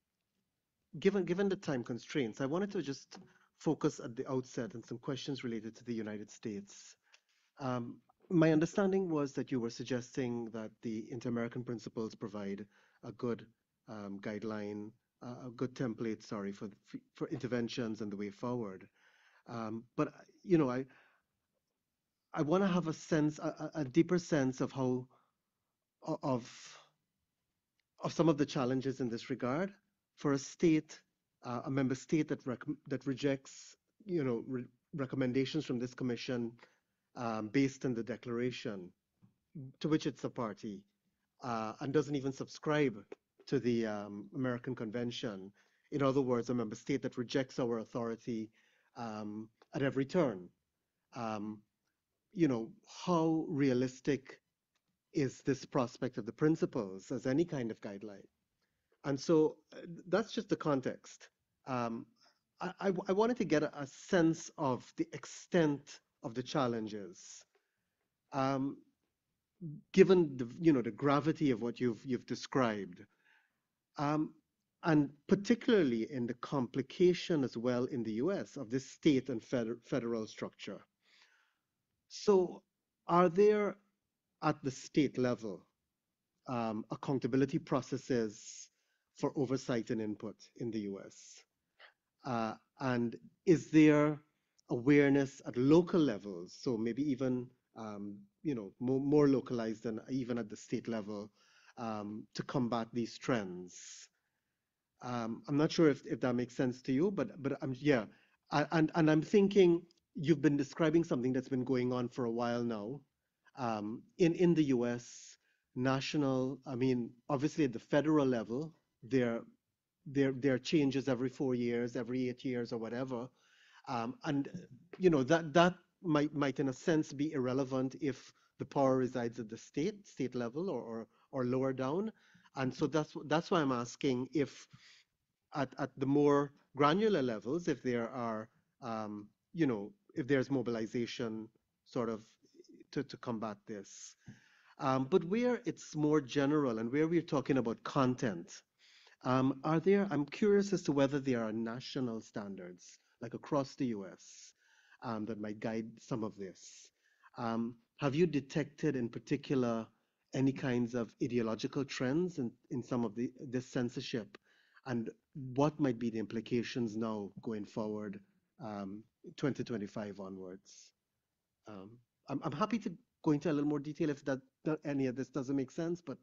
given given the time constraints, I wanted to just focus at the outset on some questions related to the United States. Um, my understanding was that you were suggesting that the Inter-American principles provide a good um, guideline, uh, a good template, sorry, for, for interventions and the way forward. Um, but, you know, I, I want to have a sense, a, a, deeper sense of how, of, of some of the challenges in this regard for a state, uh, a member state that, rec that rejects, you know, re recommendations from this commission um, based on the declaration to which it's a party uh, and doesn't even subscribe to the um, American Convention. In other words, a member state that rejects our authority um, at every turn. Um, you know, how realistic is this prospect of the principles as any kind of guideline? And so uh, that's just the context. Um, I, I, I, wanted to get a, a sense of the extent of the challenges. Um, given the you know the gravity of what you've you've described, um, and particularly in the complication as well in the U.S. of this state and feder federal structure. So, are there at the state level um, accountability processes for oversight and input in the U.S. Uh, and is there awareness at local levels. So maybe even um, you know more, more, localized than even at the state level um, to combat these trends. Um, I'm not sure if, if that makes sense to you, but but I'm yeah, I, and and I'm thinking you've been describing something that's been going on for a while now, um, in in the U.S. national. I mean, obviously at the federal level, there there there are changes every four years, every eight years, or whatever um, and you know that that might might in a sense be irrelevant if the power resides at the state state level or or, or lower down. And so that's that's why I'm asking if at, at the more granular levels, if there are um, you know if there's mobilization sort of to, to combat this. Um, but where it's more general and where we're talking about content, um, are there, I'm curious as to whether there are national standards like across the US, um, that might guide some of this. Um, have you detected in particular any kinds of ideological trends in, in some of the, this censorship? And what might be the implications now going forward, um, 2025 onwards? Um, I'm, I'm happy to go into a little more detail if that, that any of this doesn't make sense, but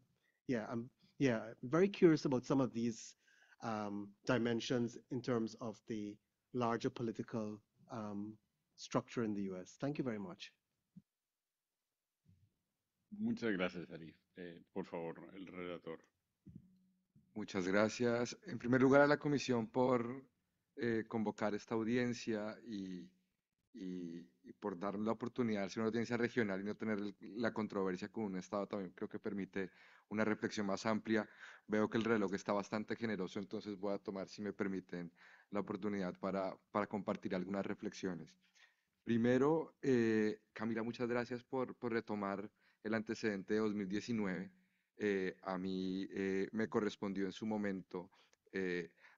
yeah, I'm yeah very curious about some of these um, dimensions in terms of the larger political um, structure in the US. Thank you very much. Muchas gracias, Arif. Eh, por favor, el relator. Muchas gracias. En primer lugar, a la Comisión por eh, convocar esta audiencia y y, por dar la oportunidad si una audiencia regional y no tener la controversia con un Estado también creo que permite una reflexión más amplia. Veo que el reloj está bastante generoso, entonces voy a tomar, si me permiten, la oportunidad para, para compartir algunas reflexiones. Primero, eh, Camila, muchas gracias por, por, retomar el antecedente de 2019. Eh, a mí eh, me correspondió en su momento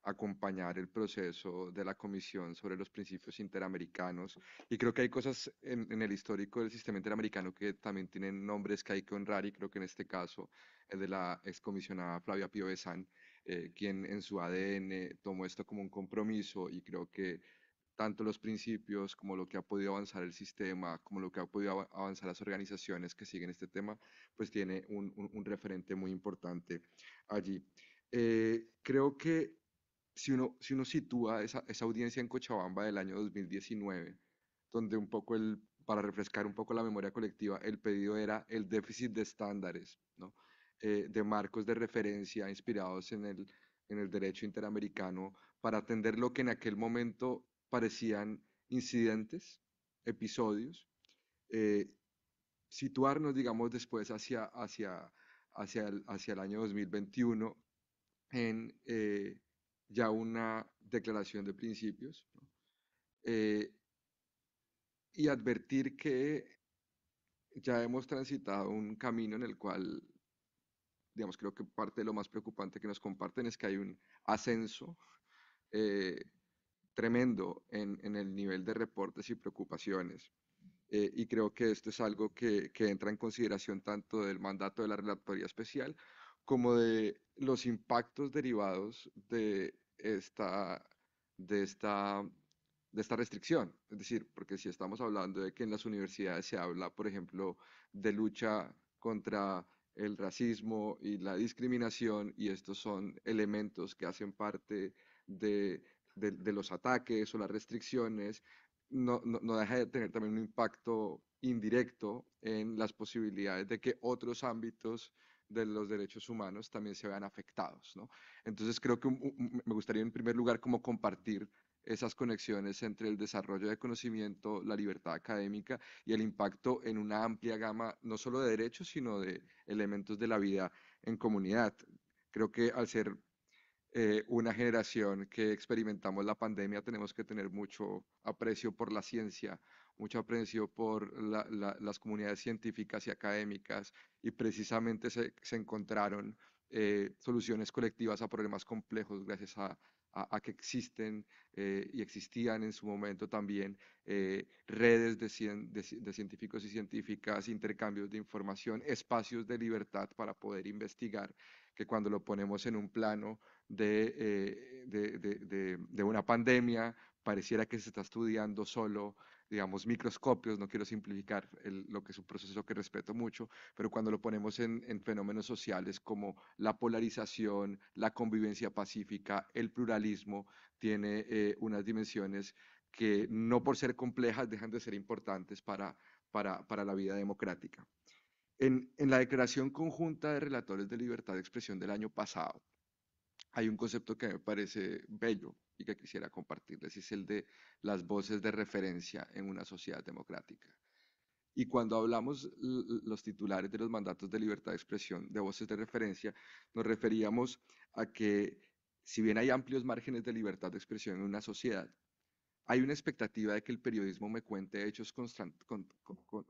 acompañar el proceso de la Comisión sobre los principios interamericanos. Y creo que hay cosas en, el histórico del sistema interamericano que también tienen nombres que hay que honrar y creo que en este caso el de la excomisionada Flavia Pio eh, quien en su ADN tomó esto como un compromiso y creo que tanto los principios como lo que ha podido avanzar el sistema, como lo que ha podido avanzar las organizaciones que siguen este tema, pues tiene un, referente muy importante allí. Eh, creo que si uno, si uno sitúa esa, audiencia en Cochabamba del año 2019, donde un poco el, para refrescar un poco la memoria colectiva, el pedido era el déficit de estándares, ¿no? Eh, de marcos de referencia inspirados en el, en el derecho interamericano para atender lo que en aquel momento parecían incidentes, episodios, eh, situarnos, digamos, después hacia, hacia, hacia, el, año 2021 en, eh, ya una declaración de principios eh, y advertir que ya hemos transitado un camino en el cual, digamos, creo que parte de lo más preocupante que nos comparten es que hay un ascenso eh, tremendo en, el nivel de reportes y preocupaciones. Eh, y creo que esto es algo que, que entra en consideración tanto del mandato de la Relatoría Especial como de los impactos derivados de esta, de esta, de esta restricción. Es decir, porque si estamos hablando de que en las universidades se habla, por ejemplo, de lucha contra el racismo y la discriminación, y estos son elementos que hacen parte de, de, los ataques o las restricciones, no, no, no deja de tener también un impacto indirecto en las posibilidades de que otros ámbitos de los derechos humanos también se vean afectados. ¿no? Entonces creo que me gustaría en primer lugar como compartir esas conexiones entre el desarrollo de conocimiento, la libertad académica y el impacto en una amplia gama, no solo de derechos, sino de elementos de la vida en comunidad. Creo que al ser eh, una generación que experimentamos la pandemia, tenemos que tener mucho aprecio por la ciencia, mucho aprecio por las comunidades científicas y académicas y precisamente se, encontraron eh, soluciones colectivas a problemas complejos gracias a, que existen eh, y existían en su momento también eh, redes de, de, científicos y científicas, intercambios de información, espacios de libertad para poder investigar, que cuando lo ponemos en un plano de, de una pandemia, pareciera que se está estudiando solo digamos, microscopios, no quiero simplificar lo que es un proceso que respeto mucho, pero cuando lo ponemos en, fenómenos sociales como la polarización, la convivencia pacífica, el pluralismo, tiene eh, unas dimensiones que no por ser complejas dejan de ser importantes para, para, para la vida democrática. En, en, la Declaración Conjunta de Relatores de Libertad de Expresión del año pasado, hay un concepto que me parece bello, y que quisiera compartirles, es el de las voces de referencia en una sociedad democrática. Y cuando hablamos los titulares de los mandatos de libertad de expresión, de voces de referencia, nos referíamos a que si bien hay amplios márgenes de libertad de expresión en una sociedad, hay una expectativa de que el periodismo me cuente hechos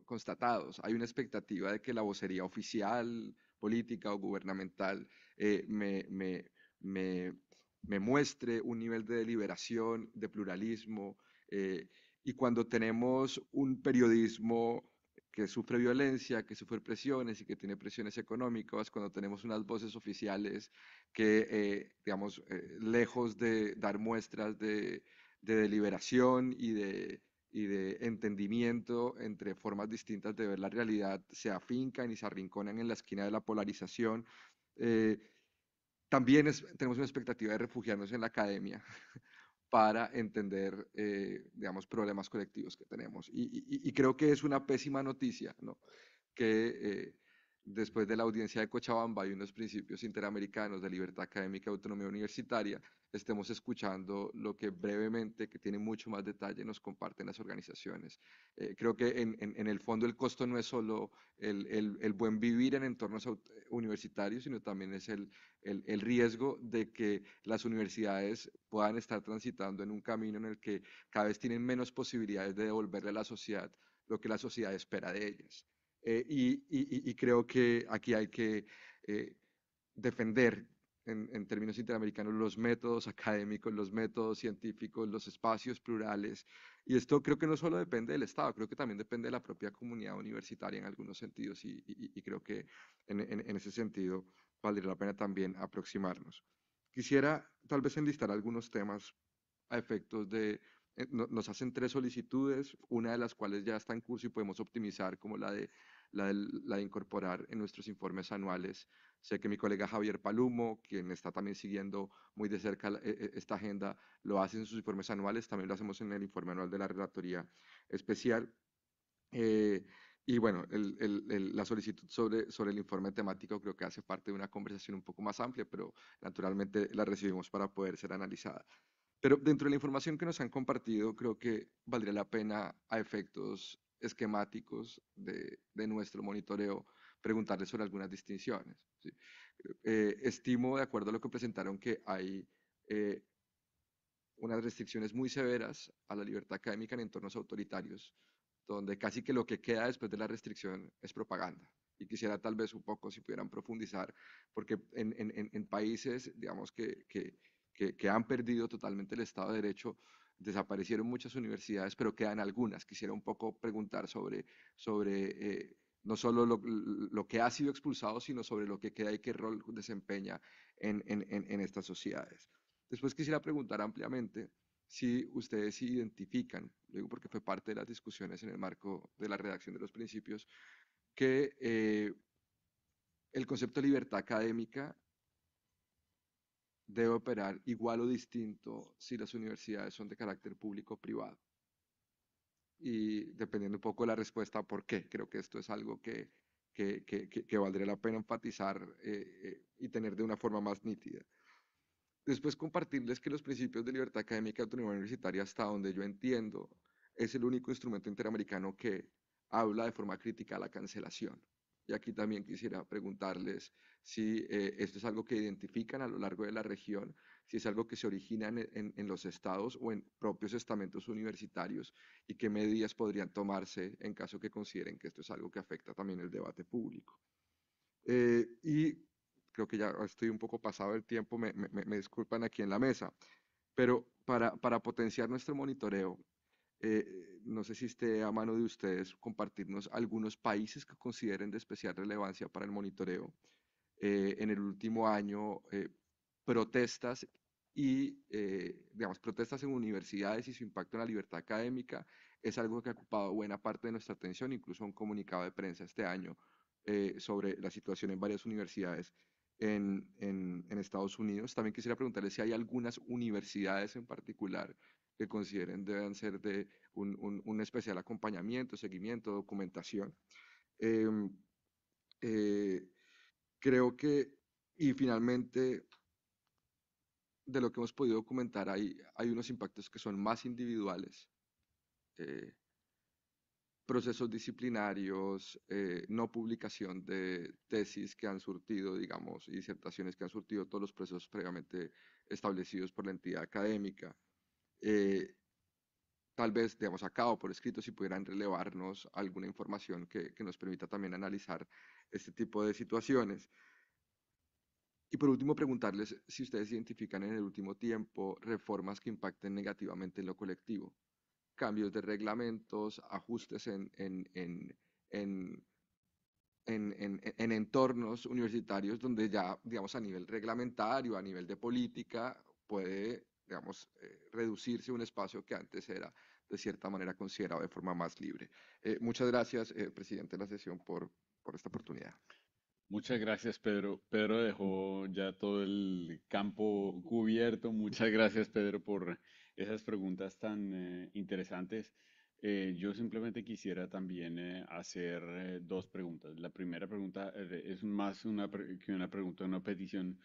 constatados, hay una expectativa de que la vocería oficial, política o gubernamental eh, me, me, me, me muestre un nivel de deliberación, de pluralismo, eh, y cuando tenemos un periodismo que sufre violencia, que sufre presiones y que tiene presiones económicas, cuando tenemos unas voces oficiales que, eh, digamos, eh, lejos de dar muestras de, deliberación y de, de entendimiento entre formas distintas de ver la realidad, se afincan y se arrinconan en la esquina de la polarización. Eh, también tenemos una expectativa de refugiarnos en la academia para entender, eh, digamos, problemas colectivos que tenemos. Y, creo que es una pésima noticia, ¿no? Que eh, después de la audiencia de Cochabamba y unos principios interamericanos de libertad académica y autonomía universitaria, estemos escuchando lo que brevemente, que tiene mucho más detalle, nos comparten las organizaciones. Eh, creo que en, el fondo el costo no es solo el, buen vivir en entornos eh, universitarios, sino también es el, riesgo de que las universidades puedan estar transitando en un camino en el que cada vez tienen menos posibilidades de devolverle a la sociedad lo que la sociedad espera de ellas. Eh, y, creo que aquí hay que eh, defender en, términos interamericanos los métodos académicos, los métodos científicos, los espacios plurales. Y esto creo que no solo depende del Estado, creo que también depende de la propia comunidad universitaria en algunos sentidos y, creo que en, ese sentido valdría la pena también aproximarnos. Quisiera tal vez enlistar algunos temas a efectos de... Eh, nos hacen tres solicitudes, una de las cuales ya está en curso y podemos optimizar, como la de la, de incorporar en nuestros informes anuales. Sé que mi colega Javier Palumo, quien está también siguiendo muy de cerca e, e, esta agenda, lo hace en sus informes anuales, también lo hacemos en el informe anual de la Relatoría Especial. Eh, y bueno, la solicitud sobre, sobre el informe temático creo que hace parte de una conversación un poco más amplia, pero naturalmente la recibimos para poder ser analizada. Pero dentro de la información que nos han compartido, creo que valdría la pena a efectos esquemáticos de, nuestro monitoreo, preguntarles sobre algunas distinciones. Eh, estimo, de acuerdo a lo que presentaron, que hay eh, unas restricciones muy severas a la libertad académica en entornos autoritarios, donde casi que lo que queda después de la restricción es propaganda. Y quisiera tal vez un poco si pudieran profundizar, porque en, países, digamos, que han perdido totalmente el Estado de Derecho, desaparecieron muchas universidades, pero quedan algunas. Quisiera un poco preguntar sobre, sobre eh, no solo lo, que ha sido expulsado, sino sobre lo que queda y qué rol desempeña en, estas sociedades. Después quisiera preguntar ampliamente si ustedes identifican, digo porque fue parte de las discusiones en el marco de la redacción de los principios, que eh, el concepto de libertad académica debe operar igual o distinto si las universidades son de carácter público o privado. Y dependiendo un poco de la respuesta, ¿por qué? Creo que esto es algo que, que, que, valdría la pena enfatizar eh, eh, y tener de una forma más nítida. Después compartirles que los principios de libertad académica y autonomía universitaria, hasta donde yo entiendo, es el único instrumento interamericano que habla de forma crítica a la cancelación. Y aquí también quisiera preguntarles si eh, esto es algo que identifican a lo largo de la región, si es algo que se origina en, los estados o en propios estamentos universitarios y qué medidas podrían tomarse en caso que consideren que esto es algo que afecta también el debate público. Eh, y creo que ya estoy un poco pasado el tiempo, me, disculpan aquí en la mesa, pero para, para potenciar nuestro monitoreo, eh, no sé si esté a mano de ustedes compartirnos algunos países que consideren de especial relevancia para el monitoreo. Eh, en el último año, eh, protestas y, digamos, protestas en universidades y su impacto en la libertad académica es algo que ha ocupado buena parte de nuestra atención, incluso un comunicado de prensa este año sobre la situación en varias universidades en, en, Estados Unidos. También quisiera preguntarle si hay algunas universidades en particular que consideren deben ser de un, especial acompañamiento, seguimiento, documentación. Em, eh, creo que, y finalmente, de lo que hemos podido documentar, hay, hay unos impactos que son más individuales. Eh, procesos disciplinarios, eh, no publicación de tesis que han surtido, digamos, y disertaciones que han surtido todos los procesos previamente establecidos por la entidad académica, eh, tal vez, digamos, a cabo por escrito, si pudieran relevarnos alguna información que, nos permita también analizar este tipo de situaciones. Y por último, preguntarles si ustedes identifican en el último tiempo reformas que impacten negativamente en lo colectivo, cambios de reglamentos, ajustes en, en, en, en entornos universitarios donde ya, digamos, a nivel reglamentario, a nivel de política, puede digamos, eh, reducirse un espacio que antes era de cierta manera considerado de forma más libre. Eh, muchas gracias, eh, presidente de la sesión, por, por esta oportunidad. Muchas gracias, Pedro. Pedro dejó ya todo el campo cubierto. Muchas gracias, Pedro, por esas preguntas tan interesantes. yo simplemente quisiera también hacer dos preguntas. La primera pregunta es más una, que una pregunta, una petición.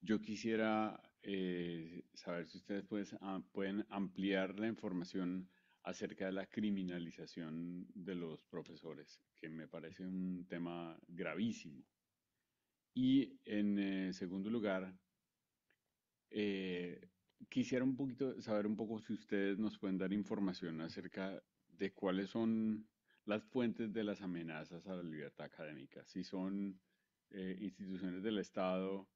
Yo quisiera eh, saber si ustedes pues, pueden ampliar la información acerca de la criminalización de los profesores, que me parece un tema gravísimo. Y en eh, segundo lugar, eh, quisiera un poquito saber un poco si ustedes nos pueden dar información acerca de cuáles son las fuentes de las amenazas a la libertad académica, si son instituciones del Estado,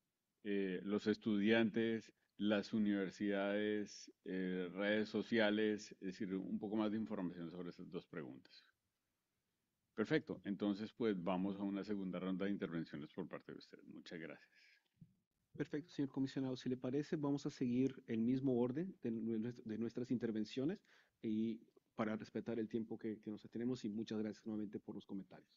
eh, los estudiantes, las universidades, eh, redes sociales, es decir, un poco más de información sobre estas dos preguntas. Perfecto, entonces pues vamos a una segunda ronda de intervenciones por parte de ustedes. Muchas gracias. Perfecto, señor comisionado. Si le parece, vamos a seguir el mismo orden de, nuestras intervenciones y para respetar el tiempo que, que nos tenemos y muchas gracias nuevamente por los comentarios.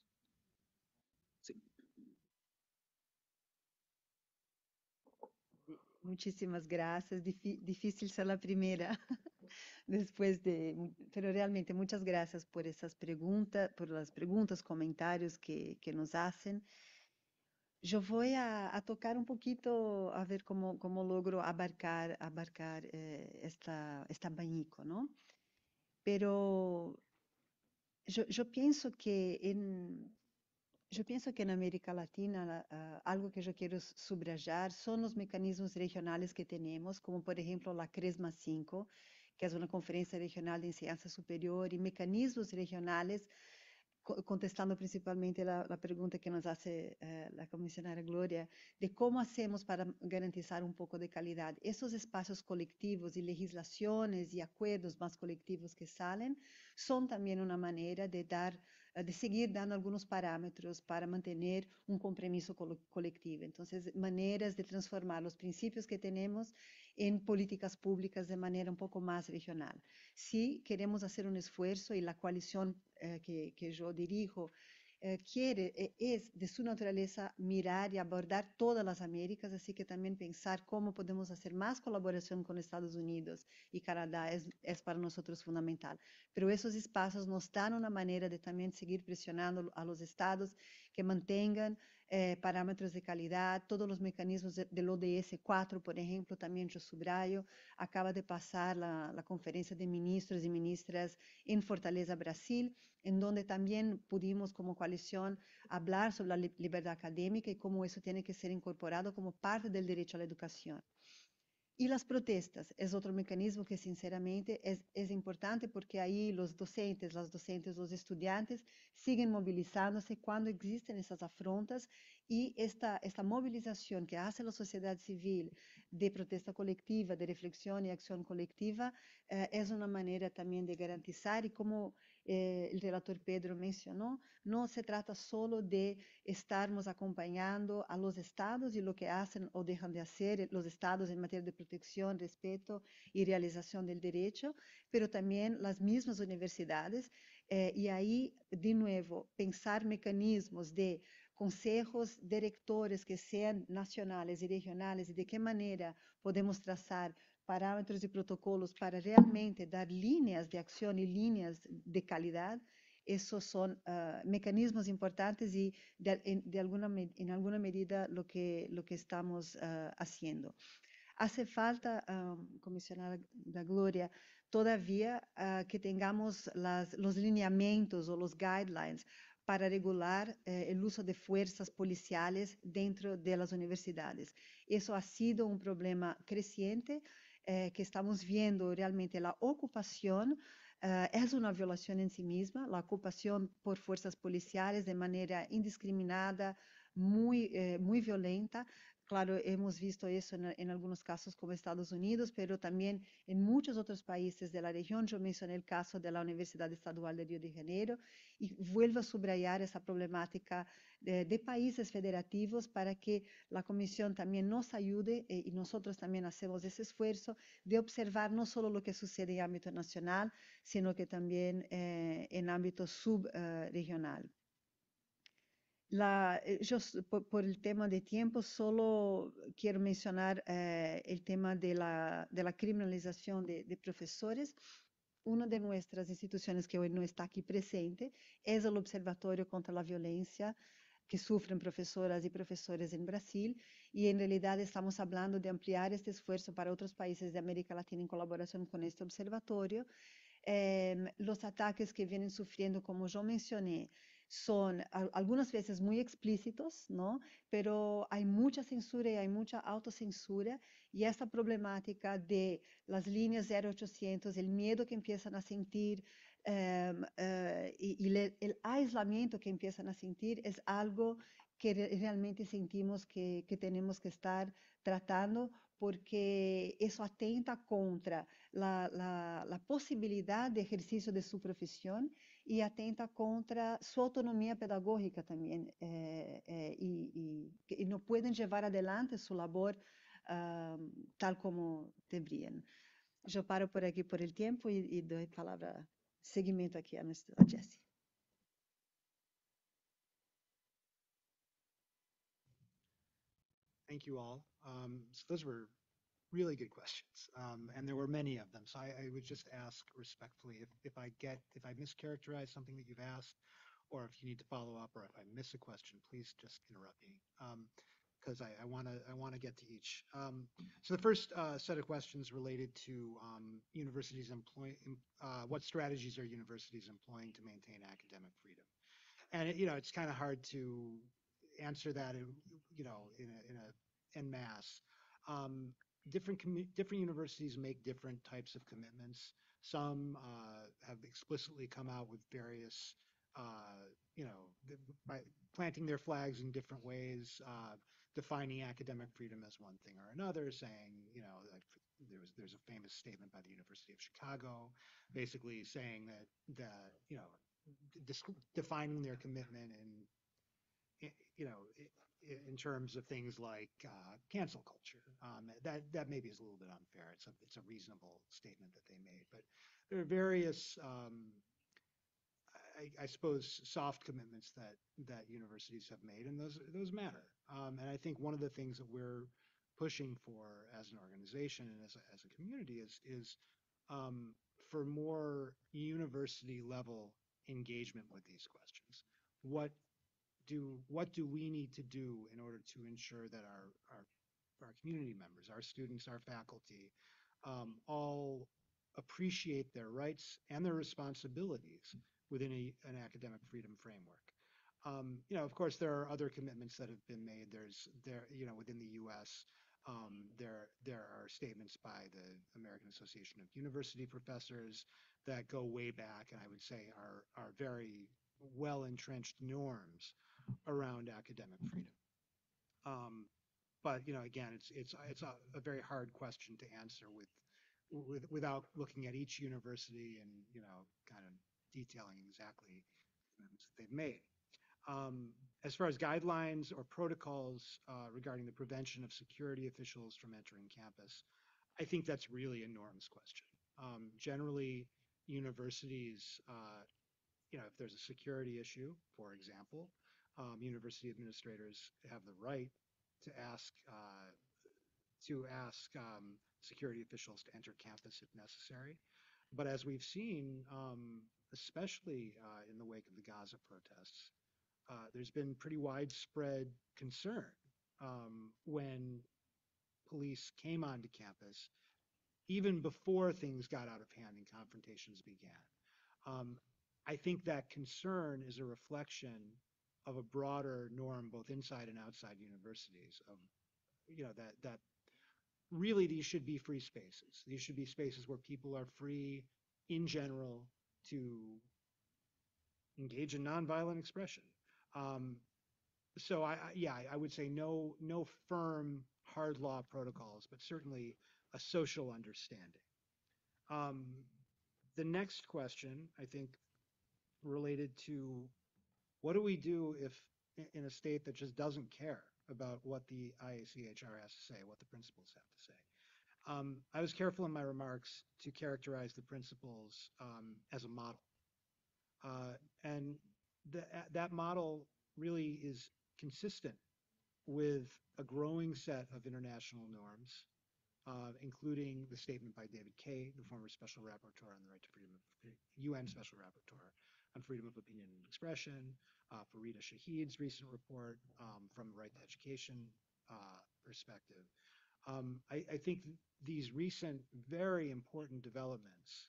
Muchísimas gracias. difícil ser la primera después de, pero realmente muchas gracias por esas preguntas, por las preguntas, comentarios que, que nos hacen. Yo voy a, a, tocar un poquito a ver cómo, cómo logro abarcar, abarcar eh, esta, este abanico, ¿no? Pero yo, yo pienso que en, Yo pienso que en América Latina ah, algo que yo quiero subrayar son los mecanismos regionales que tenemos, como por ejemplo la CRESMA 5, que es una conferencia regional de enseñanza superior, y mecanismos regionales, contestando principalmente la, pregunta que nos hace eh, la comisionada Gloria, de cómo hacemos para garantizar un poco de calidad. Esos espacios colectivos y legislaciones y acuerdos más colectivos que salen son también una manera de dar eh, de seguir dando algunos parámetros para mantener un compromiso colectivo. Entonces, maneras de transformar los principios que tenemos en políticas públicas de manera un poco más regional. Si queremos hacer un esfuerzo y la coalición eh, que, que yo dirijo quer é, é de sua natureza mirar e abordar todas as Américas, assim que também pensar como podemos fazer mais colaboração com Estados Unidos e Canadá é es para nós fundamental. Mas esses espaços nos dão uma maneira de também seguir pressionando a los estados que mantenham Eh, parámetros de calidad, todos los mecanismos del ODS 4, por ejemplo, también yo subrayo, acaba de pasar la, la conferencia de ministros y ministras en Fortaleza, Brasil, en donde también pudimos como coalición hablar sobre la libertad académica y cómo eso tiene que ser incorporado como parte del derecho a la educación. e as protestas é outro mecanismo que sinceramente é é importante porque aí os docentes, as docentes, estudantes estudiantes mobilizando-se quando existem essas afrontas e esta, esta mobilização que faz a sociedade civil de protesta coletiva de reflexão e ação coletiva é eh, uma maneira também de garantizar e como eh, o relator Pedro mencionou, não se trata só de estarmos acompanhando a los estados e o que hacen ou deixam de fazer eh, os estados em matéria de proteção, respeito e realização do direito, mas também as mesmas universidades. Eh, e aí, de novo, pensar mecanismos de conselhos diretores que sejam nacionais e regionais e de que maneira podemos traçar parámetros y protocolos para realmente dar líneas de acción y líneas de calidad, esos son ah, mecanismos importantes y de, en, alguna, en alguna medida lo que, lo que estamos ah, haciendo. Hace falta, ah, comisionada Gloria, todavía que tengamos los lineamientos o los guidelines para regular eh, el uso de fuerzas policiales dentro de las universidades. Eso ha sido un problema creciente. eh, que estamos viendo realmente a ocupação é eh, uma violação em si mesma, a ocupação por forças policiais de maneira indiscriminada, muito, eh, muito violenta, Claro, hemos visto eso en, algunos casos como Estados Unidos, pero también en muchos otros países de la región. Yo mencioné el caso de la Universidad Estadual de Río de Janeiro y vuelvo a subrayar esa problemática de, países federativos para que la Comisión también nos ayude eh, y nosotros también hacemos ese esfuerzo de observar no solo lo que sucede en ámbito nacional, sino que también eh, en ámbito subregional. Eh, la, eh, yo por, el tema de tiempo solo quiero mencionar eh, el tema de la, criminalización de, profesores. Una de nuestras instituciones que hoy no está aquí presente es el Observatorio contra la Violencia que sufren profesoras y profesores en Brasil y en realidad estamos hablando de ampliar este esfuerzo para otros países de América Latina en colaboración con este observatorio. Em, los ataques que vienen sufriendo, como yo mencioné, son algunas veces muy explícitos, ¿no? Pero hay mucha censura y hay mucha autocensura y esta problemática de las líneas 0800, el miedo que empiezan a sentir em, eh, y, el aislamiento que empiezan a sentir es algo que realmente sentimos que, que, tenemos que estar tratando porque eso atenta contra la, la, posibilidad de ejercicio de su profesión e atenta contra sua autonomia pedagógica também eh, eh, e, e, e, não podem levar adelante sua labor uh, tal como deveriam. Eu paro por aqui por el tempo e, e dou a palavra seguimento aqui a, a Jessie. Thank you all. Um, so those were really good questions, um, and there were many of them. So I, I, would just ask respectfully if, if I get if I mischaracterize something that you've asked, or if you need to follow up, or if I miss a question, please just interrupt me because um, I want to I want to get to each. Um, so the first uh, set of questions related to um, universities employ uh, what strategies are universities employing to maintain academic freedom, and it, you know it's kind of hard to answer that in, you know in a, in a in mass. Um, different different universities make different types of commitments. Some uh, have explicitly come out with various, uh, you know, by planting their flags in different ways, uh, defining academic freedom as one thing or another, saying, you know, like there was there's a famous statement by the University of Chicago, basically saying that that you know, defining their commitment and you know in terms of things like uh, cancel culture. Um, that that maybe is a little bit unfair. It's a it's a reasonable statement that they made, but there are various, um, I, I, suppose, soft commitments that that universities have made, and those those matter. Um, and I think one of the things that we're pushing for as an organization and as a, as a community is is um, for more university level engagement with these questions. What do what do we need to do in order to ensure that our our, our community members, our students, our faculty, um, all appreciate their rights and their responsibilities within a, an academic freedom framework. Um, you know, of course, there are other commitments that have been made. There's there, you know, within the U.S. Um, there there are statements by the American Association of University Professors that go way back, and I would say are are very well entrenched norms around academic freedom. Um, but you know, again, it's it's it's a, a, very hard question to answer with, with without looking at each university and you know, kind of detailing exactly commitments that they've made. Um, as far as guidelines or protocols uh, regarding the prevention of security officials from entering campus, I think that's really a norms question. Um, generally, universities, uh, you know, if there's a security issue, for example, um, university administrators have the right to ask uh, to ask um, security officials to enter campus if necessary. But as we've seen, um, especially uh, in the wake of the Gaza protests, uh, there's been pretty widespread concern um, when police came onto campus, even before things got out of hand and confrontations began. Um, I think that concern is a reflection of a broader norm, both inside and outside universities, of um, you know that that really these should be free spaces. These should be spaces where people are free in general to engage in nonviolent expression. Um, so I, I yeah, I, I would say no no firm hard law protocols, but certainly a social understanding. Um, the next question, I think, related to what do we do if in a state that just doesn't care about what the IACHR has to say, what the principles have to say? Um, I was careful in my remarks to characterize the principles um, as a model. Uh, and the, that model really is consistent with a growing set of international norms, uh, including the statement by David Kay, the former special rapporteur on the right to freedom of UN uh, special rapporteur, on freedom of opinion and expression, uh, Farida Shahid's recent report um, from the right to education uh, perspective. Um, I, I, think these recent, very important developments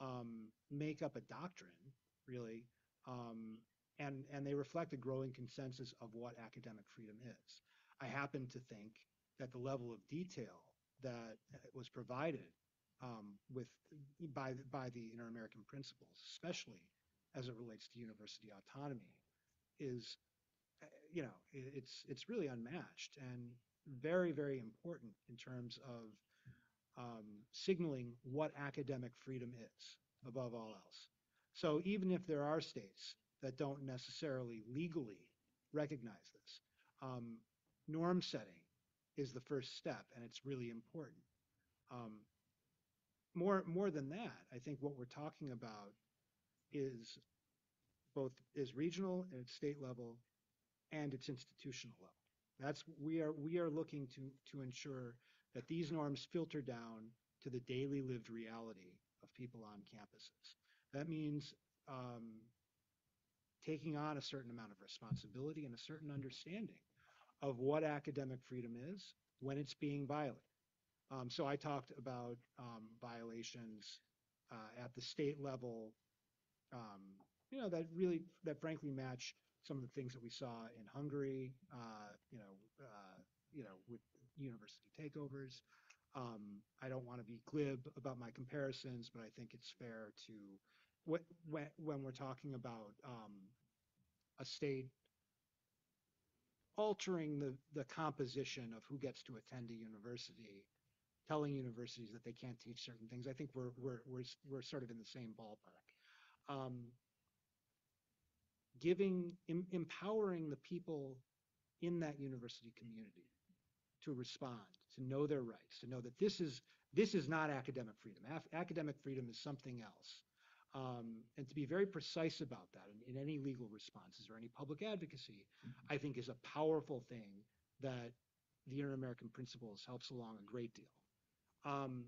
um, make up a doctrine, really, um, and, and they reflect a growing consensus of what academic freedom is. I happen to think that the level of detail that was provided um, with by by the Inter-American principles, especially as it relates to university autonomy is, eh, you know, it's it's really unmatched and very very important in terms of um, signaling what academic freedom is above all else. So even if there are states that don't necessarily legally recognize this, um, norm setting is the first step, and it's really important. Um, more more than that, I think what we're talking about is both is regional and it's state level and it's institutional level. That's we are we are looking to to ensure that these norms filter down to the daily lived reality of people on campuses. That means um, taking on a certain amount of responsibility and a certain understanding of what academic freedom is when it's being violated. Um, so I talked about um, violations uh, at the state level um, you know, that really, that frankly match some of the things that we saw in Hungary, uh, you know, uh, you know, with university takeovers. Um, I don't want to be glib about my comparisons, but I think it's fair to when, when we're talking about um, a state altering the, the composition of who gets to attend a university, telling universities that they can't teach certain things. I think we're we're we're, we're sort of in the same ballpark um, giving, em- empowering the people in that university community to respond, to know their rights, to know that this is this is not academic freedom. Af- academic freedom is something else, um, and to be very precise about that in, in any legal responses or any public advocacy, mm-hmm. I think is a powerful thing that the Inter American Principles helps along a great deal. Um,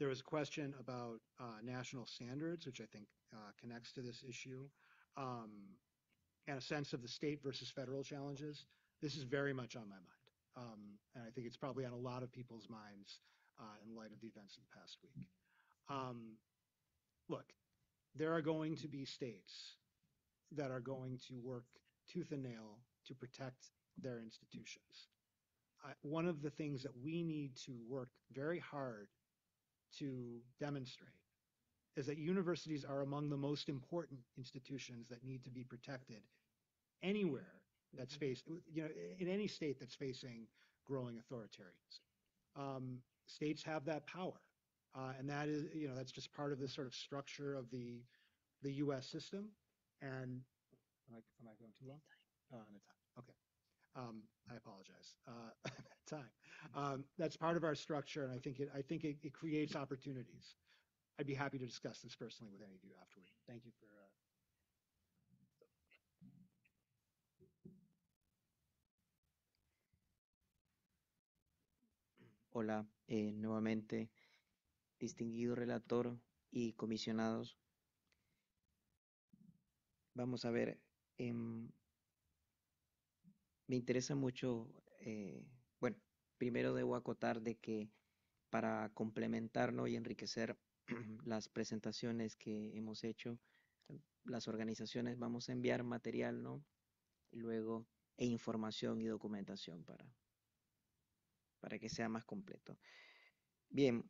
there was a question about uh, national standards, which I think uh, connects to this issue, um, and a sense of the state versus federal challenges. This is very much on my mind, um, and I think it's probably on a lot of people's minds uh, in light of the events of the past week. Um, look, there are going to be states that are going to work tooth and nail to protect their institutions. one of the things that we need to work very hard to demonstrate is that universities are among the most important institutions that need to be protected anywhere that's mm-hmm. faced, you know, in any state that's facing growing authoritarianism. Um, states have that power, uh, and that is, you know, that's just part of the sort of structure of the the U.S. system. And am I, am I going too long? Uh, time. Um, I apologize. Uh, time. Um, that's part of our structure, and I think it, I think it, it, creates opportunities. I'd be happy to discuss this personally with any of you afterward. Thank you for. Uh, Hola, eh, nuevamente, distinguido relator y comisionados. Vamos a ver, eh, me interesa mucho, eh, bueno, primero debo acotar de que para complementarnos y enriquecer las presentaciones que hemos hecho, las organizaciones vamos a enviar material, ¿no? Luego, e información y documentación para, para que sea más completo. Bien,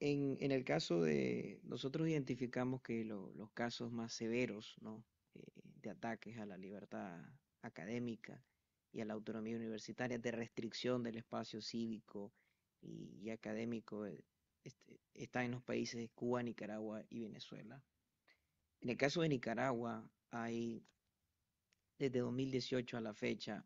en, el caso de, nosotros identificamos que los casos más severos, ¿no? Eh, de ataques a la libertad académica y a la autonomía universitaria de restricción del espacio cívico y, académico eh, este, está en los países de Cuba, Nicaragua y Venezuela. En el caso de Nicaragua hay desde 2018 a la fecha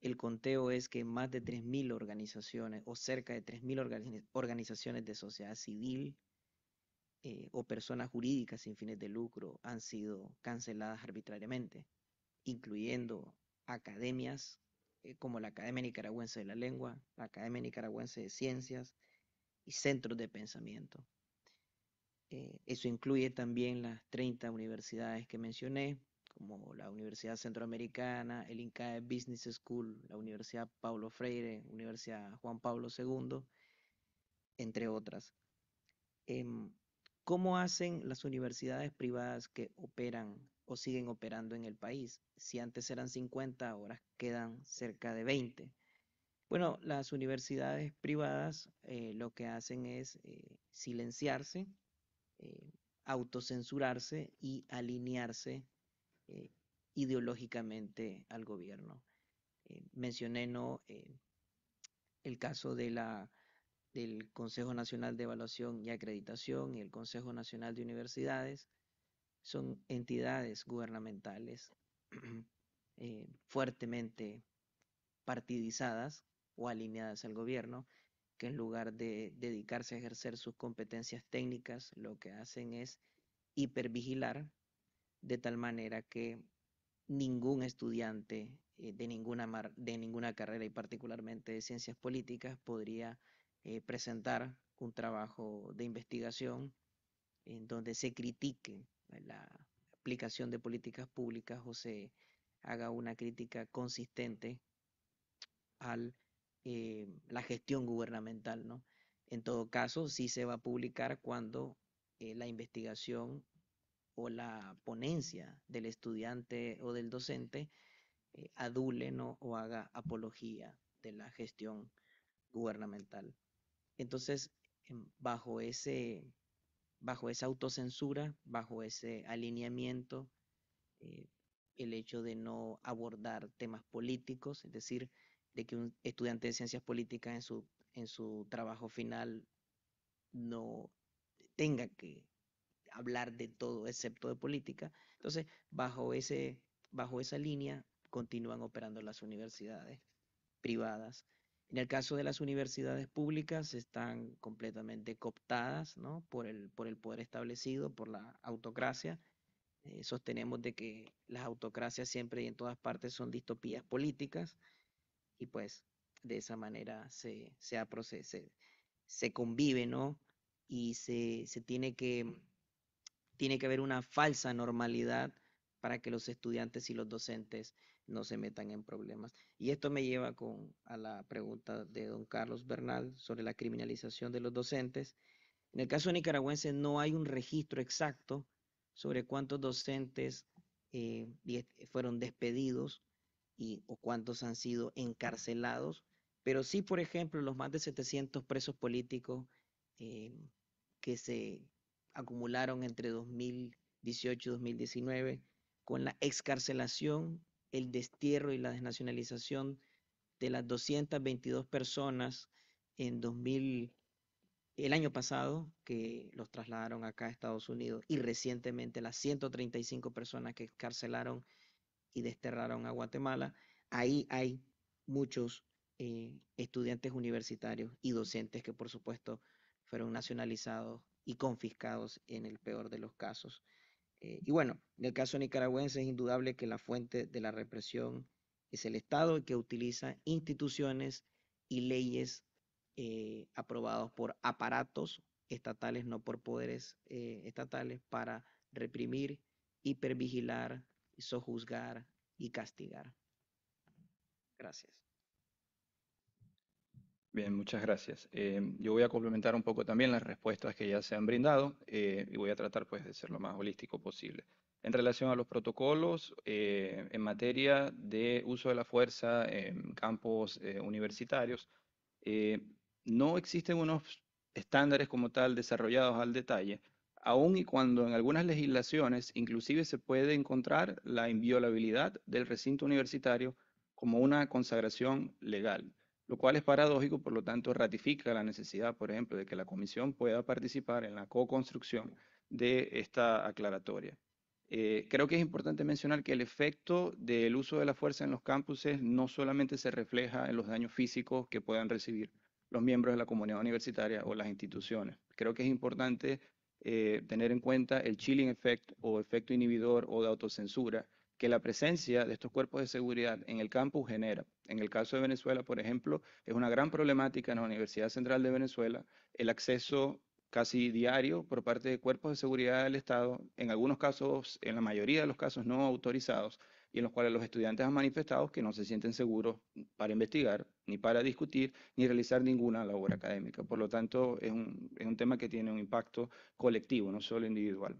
el conteo es que más de 3.000 organizaciones o cerca de 3.000 organizaciones de sociedad civil eh, o personas jurídicas sin fines de lucro han sido canceladas arbitrariamente incluyendo academias eh, como la Academia Nicaragüense de la Lengua, la Academia Nicaragüense de Ciencias y centros de pensamiento. Eh, eso incluye también las 30 universidades que mencioné, como la Universidad Centroamericana, el INCAE Business School, la Universidad Pablo Freire, Universidad Juan Pablo II, entre otras. Em, ¿Cómo hacen las universidades privadas que operan o siguen operando en el país. Si antes eran 50, ahora quedan cerca de 20. Bueno, las universidades privadas eh, lo que hacen es eh, silenciarse, eh, autocensurarse y alinearse ideológicamente al gobierno. mencioné ¿no? el caso de la, del Consejo Nacional de Evaluación y Acreditación y el Consejo Nacional de Universidades, son entidades gubernamentales eh, fuertemente partidizadas o alineadas al gobierno, que en lugar de dedicarse a ejercer sus competencias técnicas, lo que hacen es hipervigilar de tal manera que ningún estudiante eh, de, ninguna de ninguna carrera y particularmente de ciencias políticas podría eh, presentar un trabajo de investigación en donde se critique la aplicación de políticas públicas o se haga una crítica consistente a eh, la gestión gubernamental. ¿no? En todo caso, sí se va a publicar cuando eh, la investigación o la ponencia del estudiante o del docente eh, adule ¿no? o haga apología de la gestión gubernamental. Entonces, em, bajo ese bajo esa autocensura, bajo ese alineamiento, eh, el hecho de no abordar temas políticos, es decir, de que un estudiante de ciencias políticas en su, trabajo final no tenga que hablar de todo excepto de política. Entonces, bajo, bajo esa línea continúan operando las universidades privadas en el caso de las universidades públicas, están completamente cooptadas ¿no? por, el, por el poder establecido, por la autocracia. Eh, sostenemos de que las autocracias siempre y en todas partes son distopías políticas y pues de esa manera se, se, se, se convive, ¿no? Y se, se tiene que tiene que haber una falsa normalidad para que los estudiantes y los docentes no se metan en problemas. Y esto me lleva con, a la pregunta de don Carlos Bernal sobre la criminalización de los docentes. En el caso nicaragüense no hay un registro exacto sobre cuántos docentes eh, fueron despedidos y, o cuántos han sido encarcelados, pero sí, por ejemplo, los más de 700 presos políticos eh, que se acumularon entre 2018 y 2019 con la excarcelación el destierro y la desnacionalización de las 222 personas en 2000, el año pasado, que los trasladaron acá a Estados Unidos, y recientemente las 135 personas que encarcelaron y desterraron a Guatemala, ahí hay muchos eh, estudiantes universitarios y docentes que por supuesto fueron nacionalizados y confiscados en el peor de los casos. Eh, y bueno, en el caso nicaragüense es indudable que la fuente de la represión es el Estado que utiliza instituciones y leyes eh, aprobados por aparatos estatales, no por poderes eh, estatales, para reprimir, hipervigilar, sojuzgar y castigar. Gracias. Bien, muchas gracias. Eh, yo voy a complementar un poco también las respuestas que ya se han brindado eh, y voy a tratar pues, de ser lo más holístico posible. En relación a los protocolos, eh, en materia de uso de la fuerza en campos universitarios, no existen unos estándares como tal desarrollados al detalle, aun y cuando en algunas legislaciones inclusive se puede encontrar la inviolabilidad del recinto universitario como una consagración legal lo cual es paradójico, por lo tanto ratifica la necesidad, por ejemplo, de que la Comisión pueda participar en la co-construcción de esta aclaratoria. Eh, creo que es importante mencionar que el efecto del uso de la fuerza en los campuses no solamente se refleja en los daños físicos que puedan recibir los miembros de la comunidad universitaria o las instituciones. Creo que es importante eh, tener en cuenta el chilling effect o efecto inhibidor o de autocensura, que la presencia de estos cuerpos de seguridad en el campus genera. En el caso de Venezuela, por ejemplo, es una gran problemática en la Universidad Central de Venezuela el acceso casi diario por parte de cuerpos de seguridad del Estado, en algunos casos, en la mayoría de los casos no autorizados, y en los cuales los estudiantes han manifestado que no se sienten seguros para investigar, ni para discutir, ni realizar ninguna labor académica. Por lo tanto, es un, un tema que tiene un impacto colectivo, no solo individual.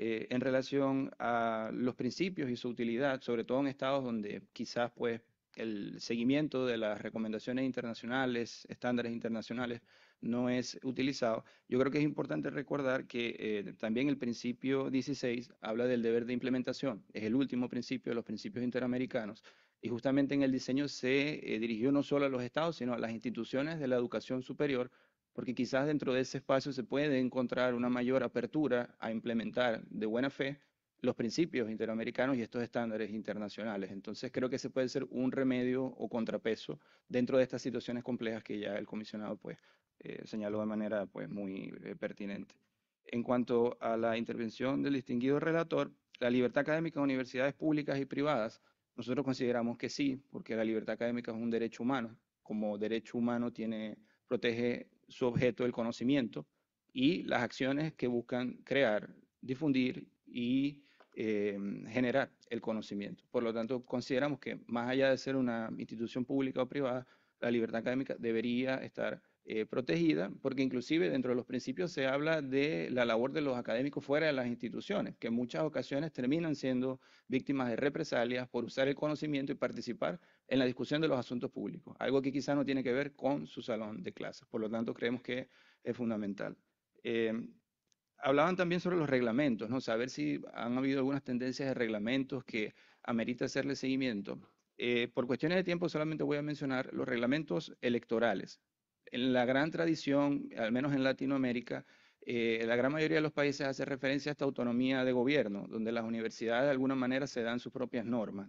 Eh, en relación a los principios y su utilidad, sobre todo en estados donde quizás pues el seguimiento de las recomendaciones internacionales, estándares internacionales, no es utilizado. Yo creo que es importante recordar que eh, también el principio 16 habla del deber de implementación, es el último principio de los principios interamericanos, y justamente en el diseño se eh, dirigió no solo a los estados, sino a las instituciones de la educación superior porque quizás dentro de ese espacio se puede encontrar una mayor apertura a implementar de buena fe los principios interamericanos y estos estándares internacionales. Entonces creo que ese puede ser un remedio o contrapeso dentro de estas situaciones complejas que ya el comisionado pues, eh, señaló de manera pues, muy eh, pertinente. En cuanto a la intervención del distinguido relator, la libertad académica en universidades públicas y privadas, nosotros consideramos que sí, porque la libertad académica es un derecho humano. Como derecho humano tiene, protege su objeto del conocimiento y las acciones que buscan crear, difundir y eh, generar el conocimiento. Por lo tanto, consideramos que más allá de ser una institución pública o privada, la libertad académica debería estar eh, protegida, porque inclusive dentro de los principios se habla de la labor de los académicos fuera de las instituciones, que en muchas ocasiones terminan siendo víctimas de represalias por usar el conocimiento y participar en la discusión de los asuntos públicos, algo que quizás no tiene que ver con su salón de clases. Por lo tanto, creemos que es fundamental. Eh, hablaban también sobre los reglamentos, ¿no? saber si han habido algunas tendencias de reglamentos que amerita hacerle seguimiento. Eh, por cuestiones de tiempo solamente voy a mencionar los reglamentos electorales, en la gran tradición, al menos en Latinoamérica, eh, la gran mayoría de los países hace referencia a esta autonomía de gobierno, donde las universidades de alguna manera se dan sus propias normas.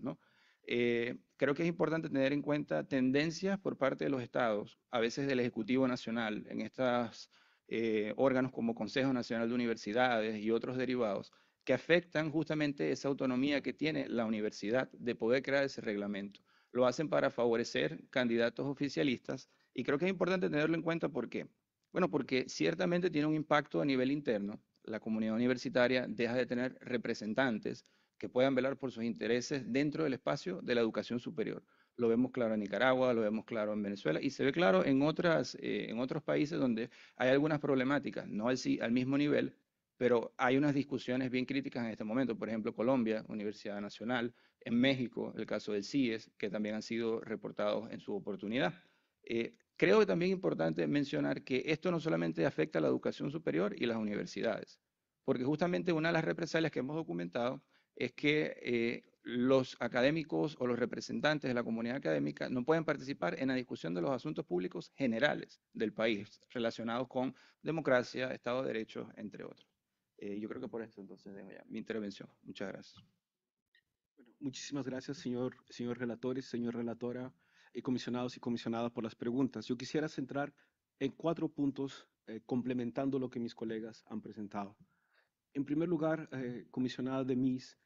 Eh, creo que es importante tener en cuenta tendencias por parte de los estados, a veces del Ejecutivo Nacional, en estos eh, órganos como Consejo Nacional de Universidades y otros derivados, que afectan justamente esa autonomía que tiene la universidad de poder crear ese reglamento. Lo hacen para favorecer candidatos oficialistas y creo que es importante tenerlo en cuenta porque, bueno, porque ciertamente tiene un impacto a nivel interno. La comunidad universitaria deja de tener representantes que puedan velar por sus intereses dentro del espacio de la educación superior. Lo vemos claro en Nicaragua, lo vemos claro en Venezuela y se ve claro en, otras, eh, en otros países donde hay algunas problemáticas, no al, al mismo nivel, pero hay unas discusiones bien críticas en este momento. Por ejemplo, Colombia, Universidad Nacional, en México, el caso del CIES, que también han sido reportados en su oportunidad. Eh, Creo que también es importante mencionar que esto no solamente afecta a la educación superior y las universidades, porque justamente una de las represalias que hemos documentado es que eh, los académicos o los representantes de la comunidad académica no pueden participar en la discusión de los asuntos públicos generales del país relacionados con democracia, Estado de Derecho, entre otros. Eh, yo creo que por esto entonces dejo ya mi intervención. Muchas gracias. muchísimas gracias, señor, señor y señor relatora y comisionados y comisionadas por las preguntas. Yo quisiera centrar en cuatro puntos eh, complementando lo que mis colegas han presentado. En primer lugar, eh, comisionada de MIS,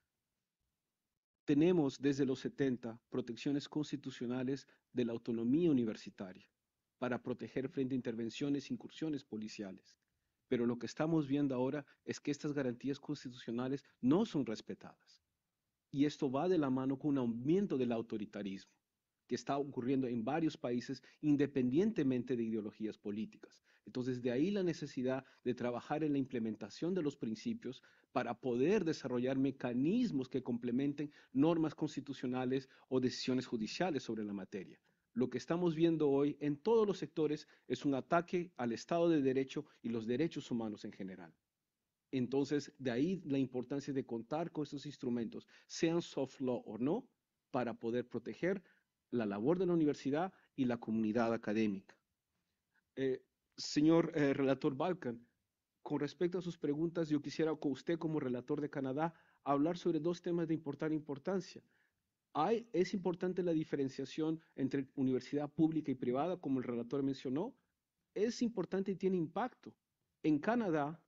tenemos desde los 70 protecciones constitucionales de la autonomía universitaria para proteger frente a intervenciones, e incursiones policiales. Pero lo que estamos viendo ahora es que estas garantías constitucionales no son respetadas. Y esto va de la mano con un aumento del autoritarismo que está ocurriendo en varios países independientemente de ideologías políticas. Entonces, de ahí la necesidad de trabajar en la implementación de los principios para poder desarrollar mecanismos que complementen normas constitucionales o decisiones judiciales sobre la materia. Lo que estamos viendo hoy en todos los sectores es un ataque al Estado de Derecho y los derechos humanos en general. Entonces, de ahí la importancia de contar con estos instrumentos, sean soft law o no, para poder proteger la labor de la universidad y la comunidad académica. Eh, señor eh, relator Balkan, con respecto a sus preguntas, yo quisiera con usted como relator de Canadá hablar sobre dos temas de importante importancia. Hay, es importante la diferenciación entre universidad pública y privada, como el relator mencionó. Es importante y tiene impacto. En Canadá,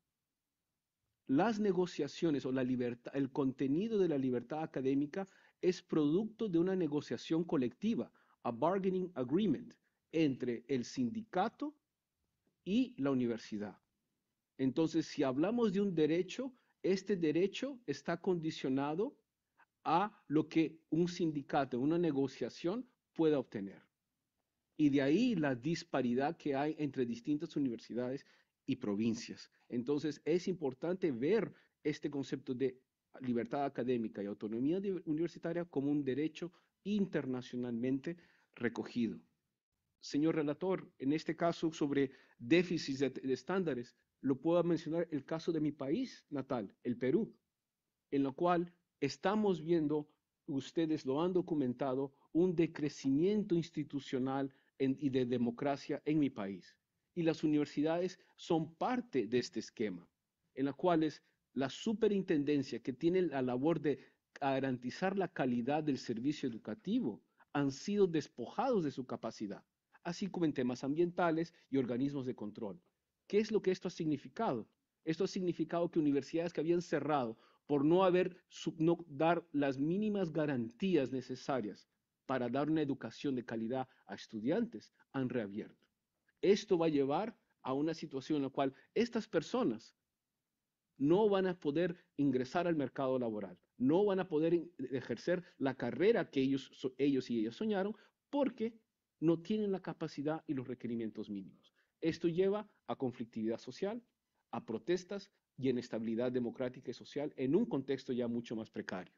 las negociaciones o la libertad, el contenido de la libertad académica es producto de una negociación colectiva, a bargaining agreement, entre el sindicato y la universidad. Entonces, si hablamos de un derecho, este derecho está condicionado a lo que un sindicato, una negociación pueda obtener. Y de ahí la disparidad que hay entre distintas universidades y provincias. Entonces, es importante ver este concepto de libertad académica y autonomía universitaria como un derecho internacionalmente recogido. Señor relator, en este caso sobre déficits de, estándares, lo puedo mencionar el caso de mi país natal, el Perú, en lo cual estamos viendo, ustedes lo han documentado, un decrecimiento institucional y de democracia en mi país. Y las universidades son parte de este esquema, en las cuales la superintendencia que tiene la labor de garantizar la calidad del servicio educativo han sido despojados de su capacidad, así como en temas ambientales y organismos de control. ¿Qué es lo que esto ha significado? Esto ha significado que universidades que habían cerrado por no haber dar las mínimas garantías necesarias para dar una educación de calidad a estudiantes han reabierto. Esto va a llevar a una situación en la cual estas personas no van a poder ingresar al mercado laboral, no van a poder eh, ejercer la carrera que ellos, ellos y ellas soñaron porque no tienen la capacidad y los requerimientos mínimos. Esto lleva a conflictividad social, a protestas y a inestabilidad democrática y social en un contexto ya mucho más precario.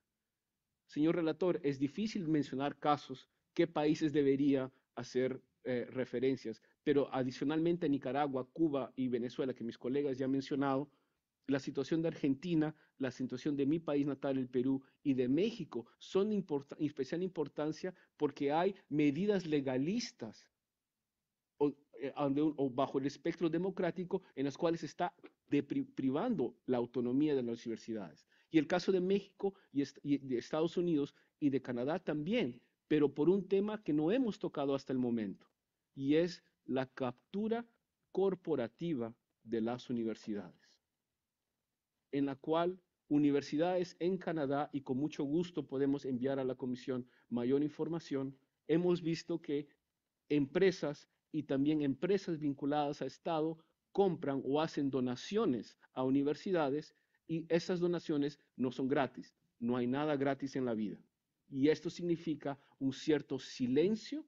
Señor relator, es difícil mencionar casos, qué países debería hacer eh, referencias, pero adicionalmente Nicaragua, Cuba y Venezuela, que mis colegas ya han mencionado, la situación de Argentina, la situación de mi país natal, el Perú, y de México son de especial importancia porque hay medidas legalistas eh, o, bajo el espectro democrático en las cuales está privando la autonomía de las universidades. Y el caso de México y de Estados Unidos y de Canadá también, pero por un tema que no hemos tocado hasta el momento, y es la captura corporativa de las universidades en la cual universidades en Canadá, y con mucho gusto podemos enviar a la comisión mayor información, hemos visto que empresas y también empresas vinculadas a Estado compran o hacen donaciones a universidades y esas donaciones no son gratis. No hay nada gratis en la vida. Y esto significa un cierto silencio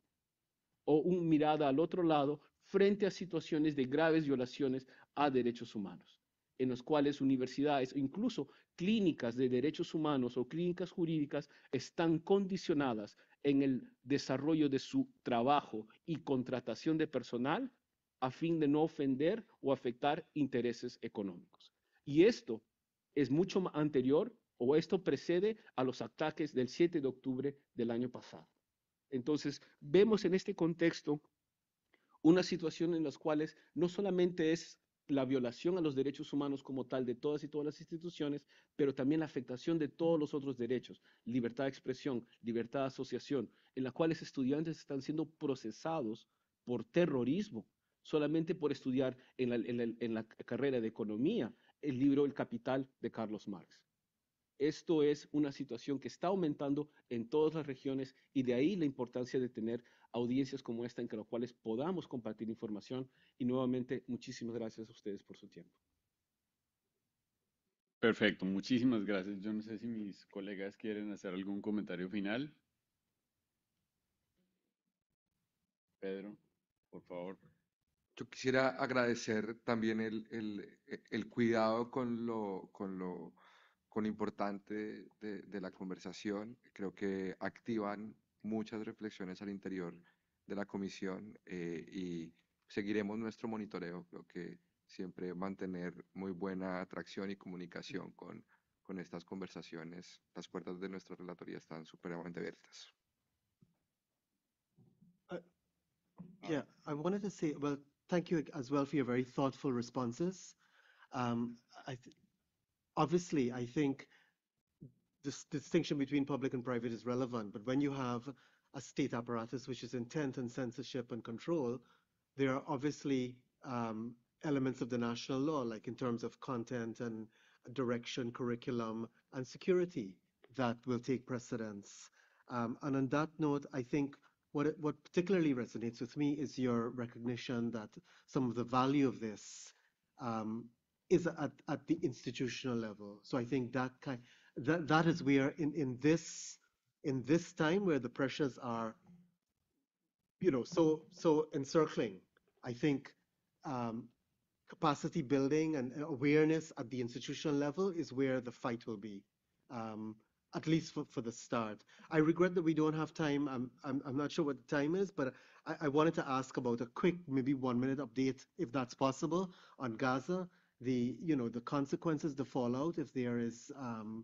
o una mirada al otro lado frente a situaciones de graves violaciones a derechos humanos en los cuales universidades, o incluso clínicas de derechos humanos o clínicas jurídicas, están condicionadas en el desarrollo de su trabajo y contratación de personal a fin de no ofender o afectar intereses económicos. Y esto es mucho anterior o esto precede a los ataques del 7 de octubre del año pasado. Entonces, vemos en este contexto una situación en las cuales no solamente es la violación a los derechos humanos como tal de todas y todas las instituciones, pero también la afectación de todos los otros derechos, libertad de expresión, libertad de asociación, en la cuales estudiantes están siendo procesados por terrorismo, solamente por estudiar en la, en la carrera de economía el libro El Capital de Carlos Marx. Esto es una situación que está aumentando en todas las regiones y de ahí la importancia de tener audiencias como esta en que las cuales podamos compartir información. Y nuevamente, muchísimas gracias a ustedes por su tiempo. Perfecto, muchísimas gracias. Yo no sé si mis colegas quieren hacer algún comentario final. Pedro, por favor. Yo quisiera agradecer también el, cuidado con lo, lo, con importante de la conversación. Creo que activan muchas reflexiones al interior de la comisión eh, y seguiremos nuestro monitoreo, creo que siempre mantener muy buena atracción y comunicación con, con estas conversaciones. Las puertas de nuestra relatoría están supremamente abiertas. Uh, yeah, I wanted to say, well, thank you as well for your very thoughtful responses. Um, obviously, I think this distinction between public and private is relevant. But when you have a state apparatus, which is intent on censorship and control, there are obviously um, elements of the national law, like in terms of content and direction, curriculum, and security that will take precedence. Um, and on that note, I think what, it, what particularly resonates with me is your recognition that some of the value of this um, is at, at the institutional level. So I think that kind that that is where in in this in this time where the pressures are you know so so encircling i think um, capacity building and awareness at the institutional level is where the fight will be um, at least for, for the start i regret that we don't have time i'm i'm, I'm not sure what the time is but I, I wanted to ask about a quick maybe one minute update if that's possible on gaza the you know the consequences, the fallout, if there is um,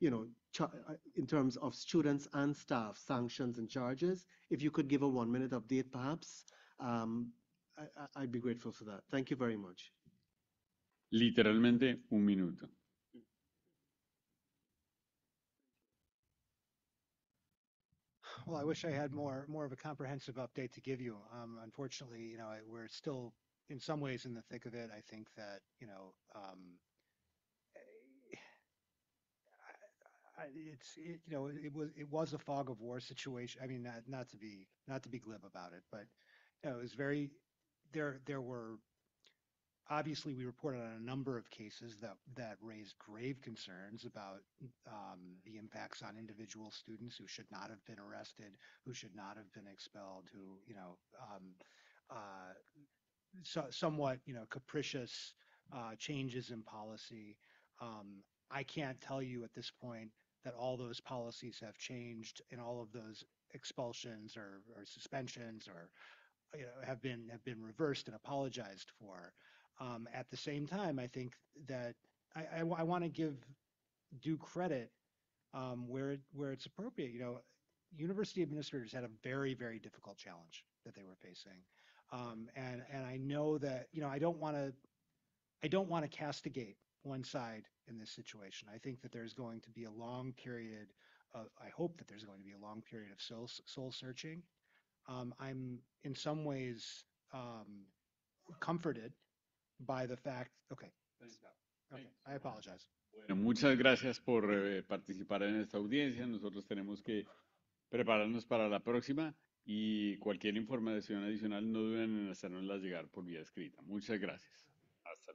you know uh, in terms of students and staff sanctions and charges. If you could give a one-minute update, perhaps um, I, would be grateful for that. Thank you very much. Literalmente un minuto. Well, I wish I had more more of a comprehensive update to give you. Um, unfortunately, you know, we're still in some ways in the thick of it. I think that you know, um, eh, it's it, you know, it was it was a fog of war situation. I mean, not not to be not to be glib about it, but you know, it was very there. There were obviously we reported on a number of cases that that raised grave concerns about um, the impacts on individual students who should not have been arrested, who should not have been expelled, who you know um, uh, so, somewhat you know capricious uh, changes in policy. Um, I can't tell you at this point that all those policies have changed and all of those expulsions or, or suspensions or you know, have been have been reversed and apologized for. Um, at the same time, I think that I, I, I want to give due credit um, where where it's appropriate. You know, university administrators had a very very difficult challenge that they were facing. Um, and and I know that you know I don't want to I don't want to castigate one side in this situation. I think that there's going to be a long period. Of, I hope that there's going to be a long period of soul soul searching. Um, I'm in some ways um, comforted by the fact. Okay. Okay. I apologize. Bueno, muchas gracias por eh, participar en esta audiencia. Nosotros tenemos que prepararnos para la próxima. y cualquier información adicional no duden en hacernosla llegar por vía escrita. Muchas gracias. Hasta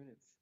luego.